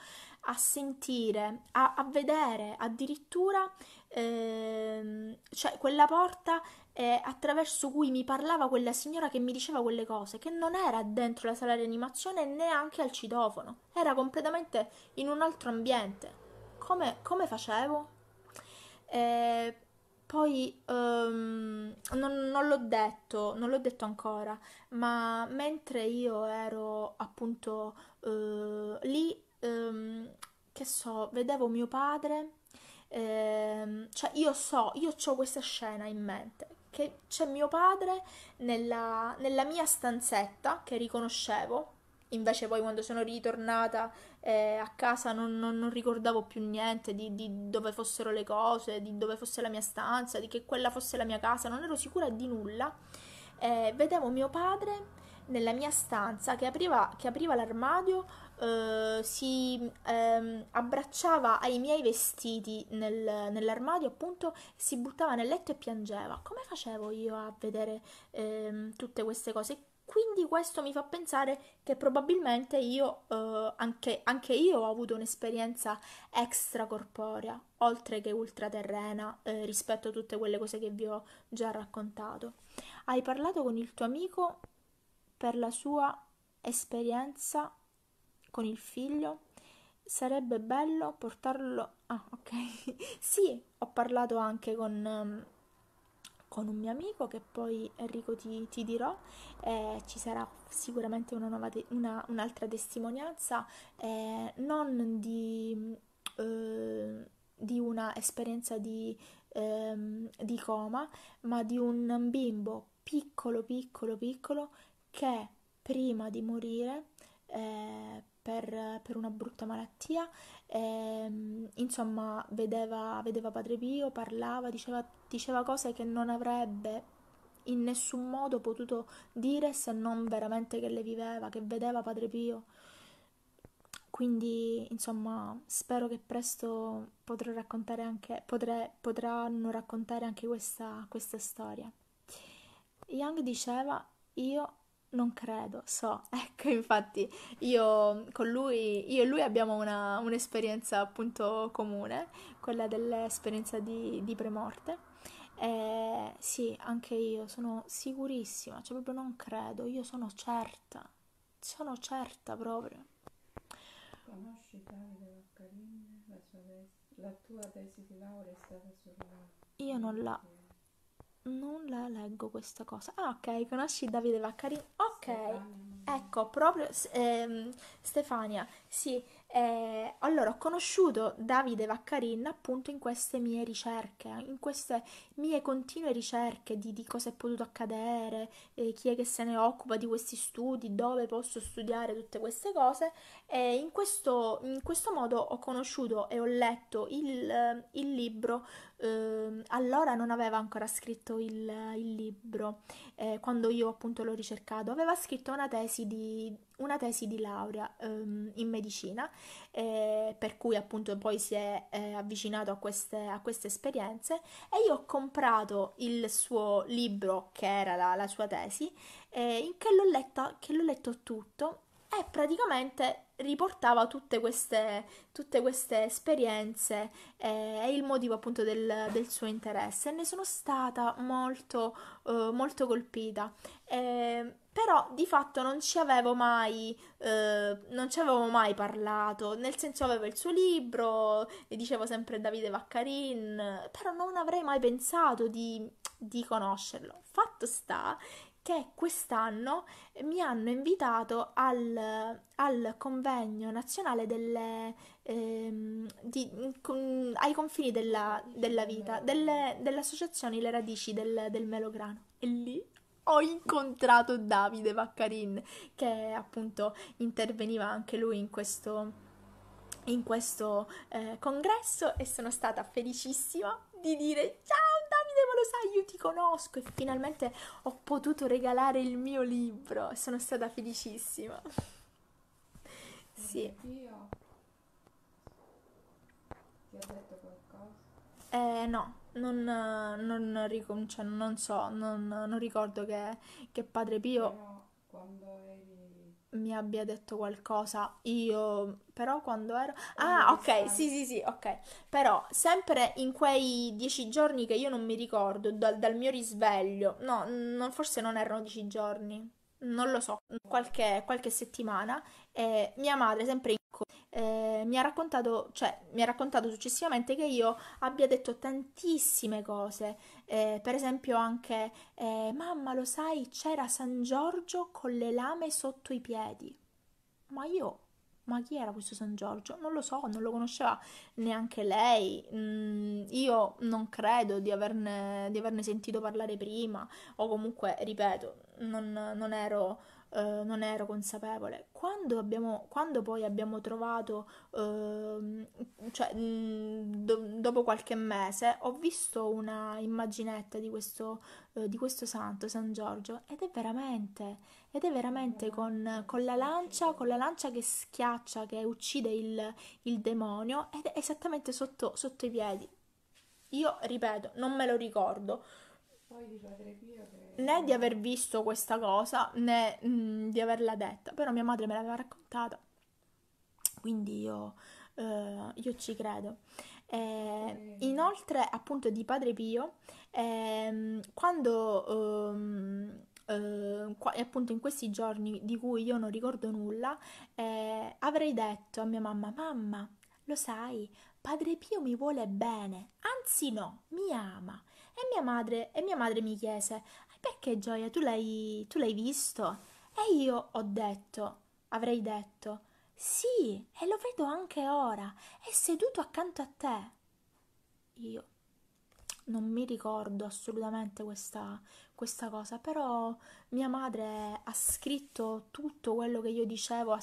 S1: a sentire, a, a vedere addirittura, ehm, cioè quella porta eh, attraverso cui mi parlava quella signora che mi diceva quelle cose, che non era dentro la sala di animazione neanche al citofono, era completamente in un altro ambiente. Come, come facevo? Eh, poi um, non, non, l'ho detto, non l'ho detto ancora, ma mentre io ero appunto uh, lì, um, che so, vedevo mio padre ehm, cioè io so, io ho questa scena in mente che c'è mio padre nella, nella mia stanzetta che riconoscevo, invece poi quando sono ritornata eh, a casa non, non, non, ricordavo più niente di, di, dove fossero le cose, di dove fosse la mia stanza, di che quella fosse la mia casa, non ero sicura di nulla. Eh, vedevo mio padre nella mia stanza che apriva, che apriva l'armadio eh, si ehm, abbracciava ai miei vestiti nel, nell'armadio, appunto, si buttava nel letto e piangeva. Come facevo io a vedere ehm, tutte queste cose? Quindi questo mi fa pensare che probabilmente io, eh, anche, anche, io ho avuto un'esperienza extracorporea, oltre che ultraterrena, eh, rispetto a tutte quelle cose che vi ho già raccontato. Hai parlato con il tuo amico per la sua esperienza con il figlio? Sarebbe bello portarlo... Ah, ok. sì, ho parlato anche con... Ehm, con un mio amico che poi Enrico ti, ti dirò, eh, ci sarà sicuramente una te- una, un'altra testimonianza, eh, non di, eh, di una esperienza di, ehm, di coma, ma di un bimbo piccolo, piccolo, piccolo che prima di morire eh, per, per una brutta malattia. E, ehm, insomma, vedeva, vedeva Padre Pio, parlava, diceva, diceva cose che non avrebbe in nessun modo potuto dire se non veramente che le viveva, che vedeva Padre Pio. Quindi, insomma, spero che presto potrò raccontare anche, potrei, potranno raccontare anche questa, questa storia. Young diceva, io non credo, so, ecco, infatti io con lui, io e lui abbiamo una, un'esperienza appunto comune, quella dell'esperienza di, di premorte. E sì, anche io sono sicurissima, cioè proprio non credo, io sono certa, sono certa proprio. Conosci Davide Vaccarini, la, la, tua tesi di laurea è stata sulla... Io non la non la leggo questa cosa. Ah, ok, conosci Davide Vaccarin? Ok, Stefania. ecco, proprio ehm, Stefania, sì. Eh, allora, ho conosciuto Davide Vaccarin appunto in queste mie ricerche, in queste mie continue ricerche di, di cosa è potuto accadere, eh, chi è che se ne occupa di questi studi, dove posso studiare tutte queste cose. E in, questo, in questo modo ho conosciuto e ho letto il, il libro eh, allora non aveva ancora scritto il, il libro, eh, quando io appunto l'ho ricercato, aveva scritto una tesi di, una tesi di laurea ehm, in medicina, eh, per cui appunto poi si è avvicinato a queste, a queste, esperienze e io ho comprato il suo libro che era la, la sua tesi, in che l'ho, letta, che l'ho letto tutto e praticamente riportava tutte queste, tutte queste esperienze eh, e il motivo appunto del, del, suo interesse. Ne sono stata molto, eh, molto colpita. Eh, però di fatto non ci avevo mai, eh, non ci avevo mai parlato, nel senso avevo il suo libro, e dicevo sempre Davide Vaccarin, però non avrei mai pensato di, di conoscerlo. Fatto sta che quest'anno mi hanno invitato al, al convegno nazionale delle, ehm, di, con, ai confini della, della vita delle, delle, Le Radici del, del Melograno. E lì ho incontrato Davide Vaccarin che appunto interveniva anche lui in questo in questo eh, congresso e sono stata felicissima di dire ciao lo sai, io ti conosco e finalmente ho potuto regalare il mio libro sono stata felicissima. Oh sì. Io. Ti ha detto qualcosa? Eh no, non, non, ricom- cioè, non so, non, non ricordo che, che Padre Pio... Però quando eri mi abbia detto qualcosa io, però quando ero... Ah, ok, sì, sì, sì, ok. Però sempre in quei dieci giorni che io non mi ricordo, dal, dal mio risveglio, no, non, forse non erano dieci giorni, non lo so, qualche, qualche settimana, eh, mia madre sempre eh, mi, ha raccontato, cioè, mi ha raccontato successivamente che io abbia detto tantissime cose, eh, per esempio anche eh, mamma lo sai c'era San Giorgio con le lame sotto i piedi, ma io ma chi era questo San Giorgio? Non lo so, non lo conosceva neanche lei. Mm, io non credo di averne, di averne, sentito parlare prima, o comunque, ripeto, non, non ero eh, non ero consapevole. Quando, abbiamo, quando poi abbiamo trovato, eh, cioè, do, dopo qualche mese, ho visto una immaginetta di questo, eh, di questo santo, San Giorgio, ed è veramente, ed è veramente con, con, la lancia, con la lancia che schiaccia, che uccide il, il demonio, ed è esattamente sotto, sotto i piedi. Io ripeto, non me lo ricordo, poi di Padre Pio che... né di aver visto questa cosa né mh, di averla detta, però mia madre me l'aveva raccontata, quindi io, eh, io ci credo. Eh, inoltre, appunto, di Padre Pio, eh, quando... Ehm, Uh, appunto in questi giorni di cui io non ricordo nulla, eh, avrei detto a mia mamma: Mamma, lo sai, Padre Pio mi vuole bene, anzi, no, mi ama. E mia madre, e mia madre mi chiese, perché Gioia, tu l'hai, tu l'hai visto? E io ho detto, avrei detto, sì, e lo vedo anche ora, è seduto accanto a te. Io non mi ricordo assolutamente questa, questa, cosa, però mia madre ha scritto tutto quello che io dicevo,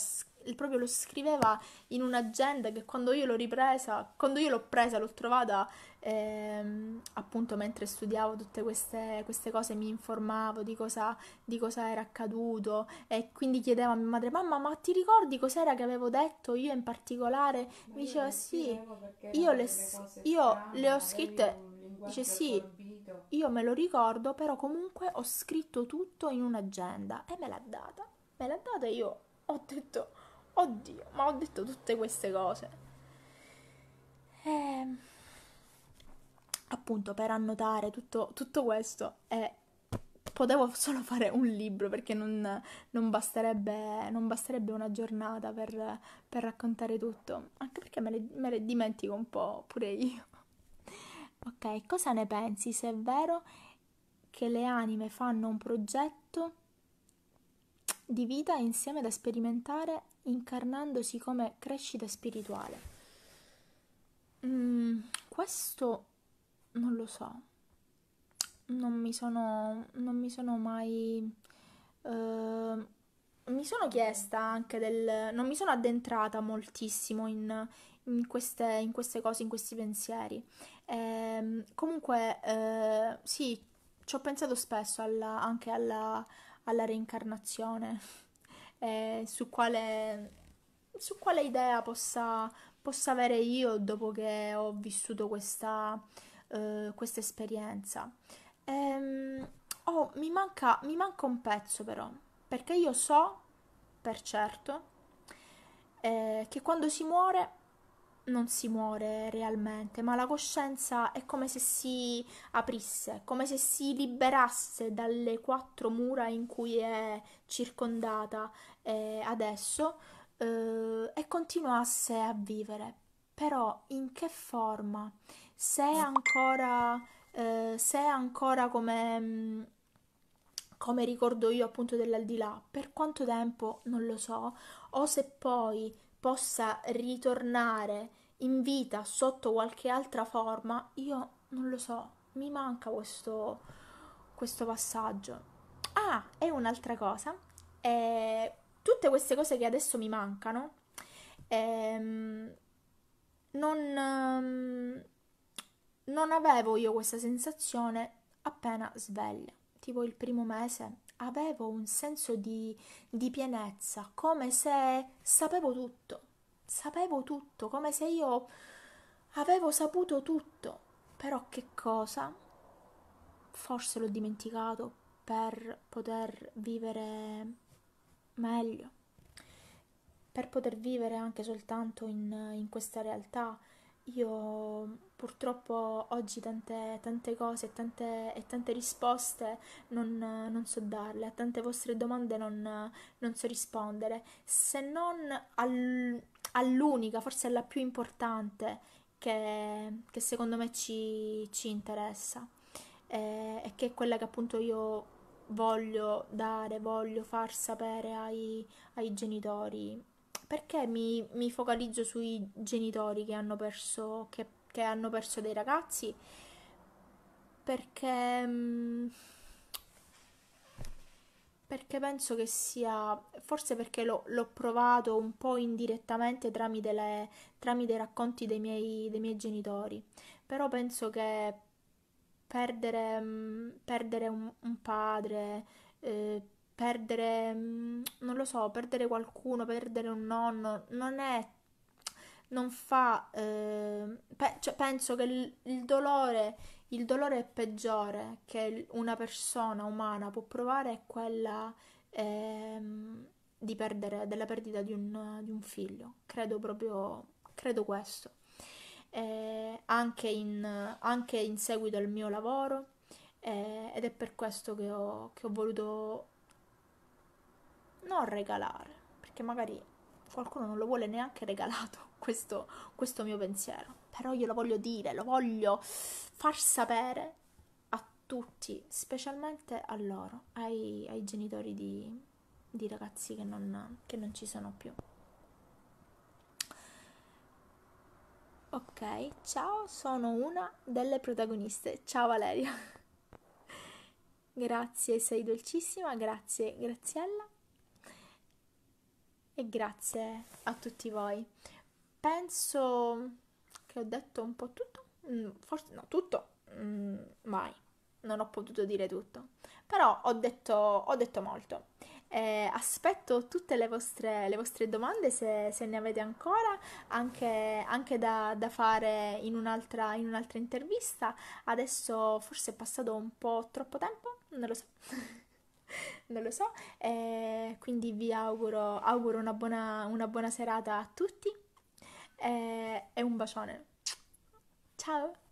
S1: proprio lo scriveva in un'agenda che quando io l'ho ripresa, quando io l'ho presa, l'ho trovata ehm, appunto mentre studiavo tutte queste, queste cose mi informavo di cosa, di cosa, era accaduto e quindi chiedevo a mia madre mamma ma ti ricordi cos'era che avevo detto io in particolare? Ma mi diceva sì, io le, io strane, le ho scritte, dice sì, io me lo ricordo però comunque ho scritto tutto in un'agenda e me l'ha data, me l'ha data e io ho detto oddio ma ho detto tutte queste cose. ehm appunto per annotare tutto, tutto questo è eh, potevo solo fare un libro perché non, non, basterebbe, non basterebbe, una giornata per, per, raccontare tutto, anche perché me le, me le, dimentico un po' pure io. Ok, cosa ne pensi se è vero che le anime fanno un progetto di vita insieme da sperimentare incarnandosi come crescita spirituale? Mm, questo non lo so, non mi sono, non mi sono mai... Eh, mi sono chiesta anche del... non mi sono addentrata moltissimo in, in, queste, in queste, cose, in questi pensieri. Eh, comunque eh, sì, ci ho pensato spesso alla, anche alla, alla reincarnazione, eh, su quale, su, quale, idea possa, possa avere io dopo che ho vissuto questa eh, questa esperienza. Ehm, oh, mi manca, mi manca un pezzo però, perché io so per certo eh, che quando si muore non si muore realmente, ma la coscienza è come se si aprisse, come se si liberasse dalle quattro mura in cui è circondata eh, adesso eh, e continuasse a vivere. Però in che forma? se ancora, eh, se ancora come, mm, come ricordo io appunto dell'aldilà, per quanto tempo non lo so, o se poi possa ritornare in vita sotto qualche altra forma, io non lo so, mi manca questo, questo passaggio. Ah, e un'altra cosa, eh, tutte queste cose che adesso mi mancano, ehm, non... Ehm, non avevo io questa sensazione appena sveglia, tipo il primo mese. Avevo un senso di, di pienezza, come se sapevo tutto, sapevo tutto, come se io avevo saputo tutto. Però che cosa? Forse l'ho dimenticato per poter vivere meglio, per poter vivere anche soltanto in, in questa realtà. Io purtroppo oggi tante, tante cose e tante, e tante risposte non, non, so darle, a tante vostre domande non, non so rispondere, se non al, all'unica, forse alla più importante che, che secondo me ci, ci interessa eh, e che è quella che appunto io voglio dare, voglio far sapere ai, ai genitori. Perché mi, mi, focalizzo sui genitori che hanno perso, che che hanno perso dei ragazzi perché, mm, perché penso che sia forse perché l'ho, l'ho provato un po' indirettamente tramite, le, tramite i racconti dei miei, dei miei genitori però penso che perdere, mm, perdere un, un, padre eh, perdere mm, non lo so perdere qualcuno perdere un nonno non è non fa... Eh, pe- cioè penso che il, il, dolore, il dolore peggiore che una persona umana può provare è quella eh, di perdere, della perdita di un, di un figlio. Credo proprio, credo questo. Eh, anche, in, anche in seguito al mio lavoro eh, ed è per questo che ho, che ho voluto non regalare, perché magari qualcuno non lo vuole neanche regalato, questo, questo mio pensiero. Però io lo voglio dire, lo voglio far sapere a tutti, specialmente a loro, ai, ai genitori di, di ragazzi che non, che non ci sono più. Ok, ciao, sono una delle protagoniste. Ciao Valeria. grazie, sei dolcissima, grazie Graziella e grazie a tutti voi penso che ho detto un po' tutto, mm, forse no, tutto mm, mai, non ho potuto dire tutto, però ho detto, ho detto molto. Eh, aspetto tutte le vostre, le vostre domande se, se, ne avete ancora, anche, anche da, da, fare in un'altra, in un'altra intervista. Adesso forse è passato un po' troppo tempo, non lo so. non lo so, eh, quindi vi auguro, auguro una, buona, una buona serata a tutti e, eh, un bacione. Ciao!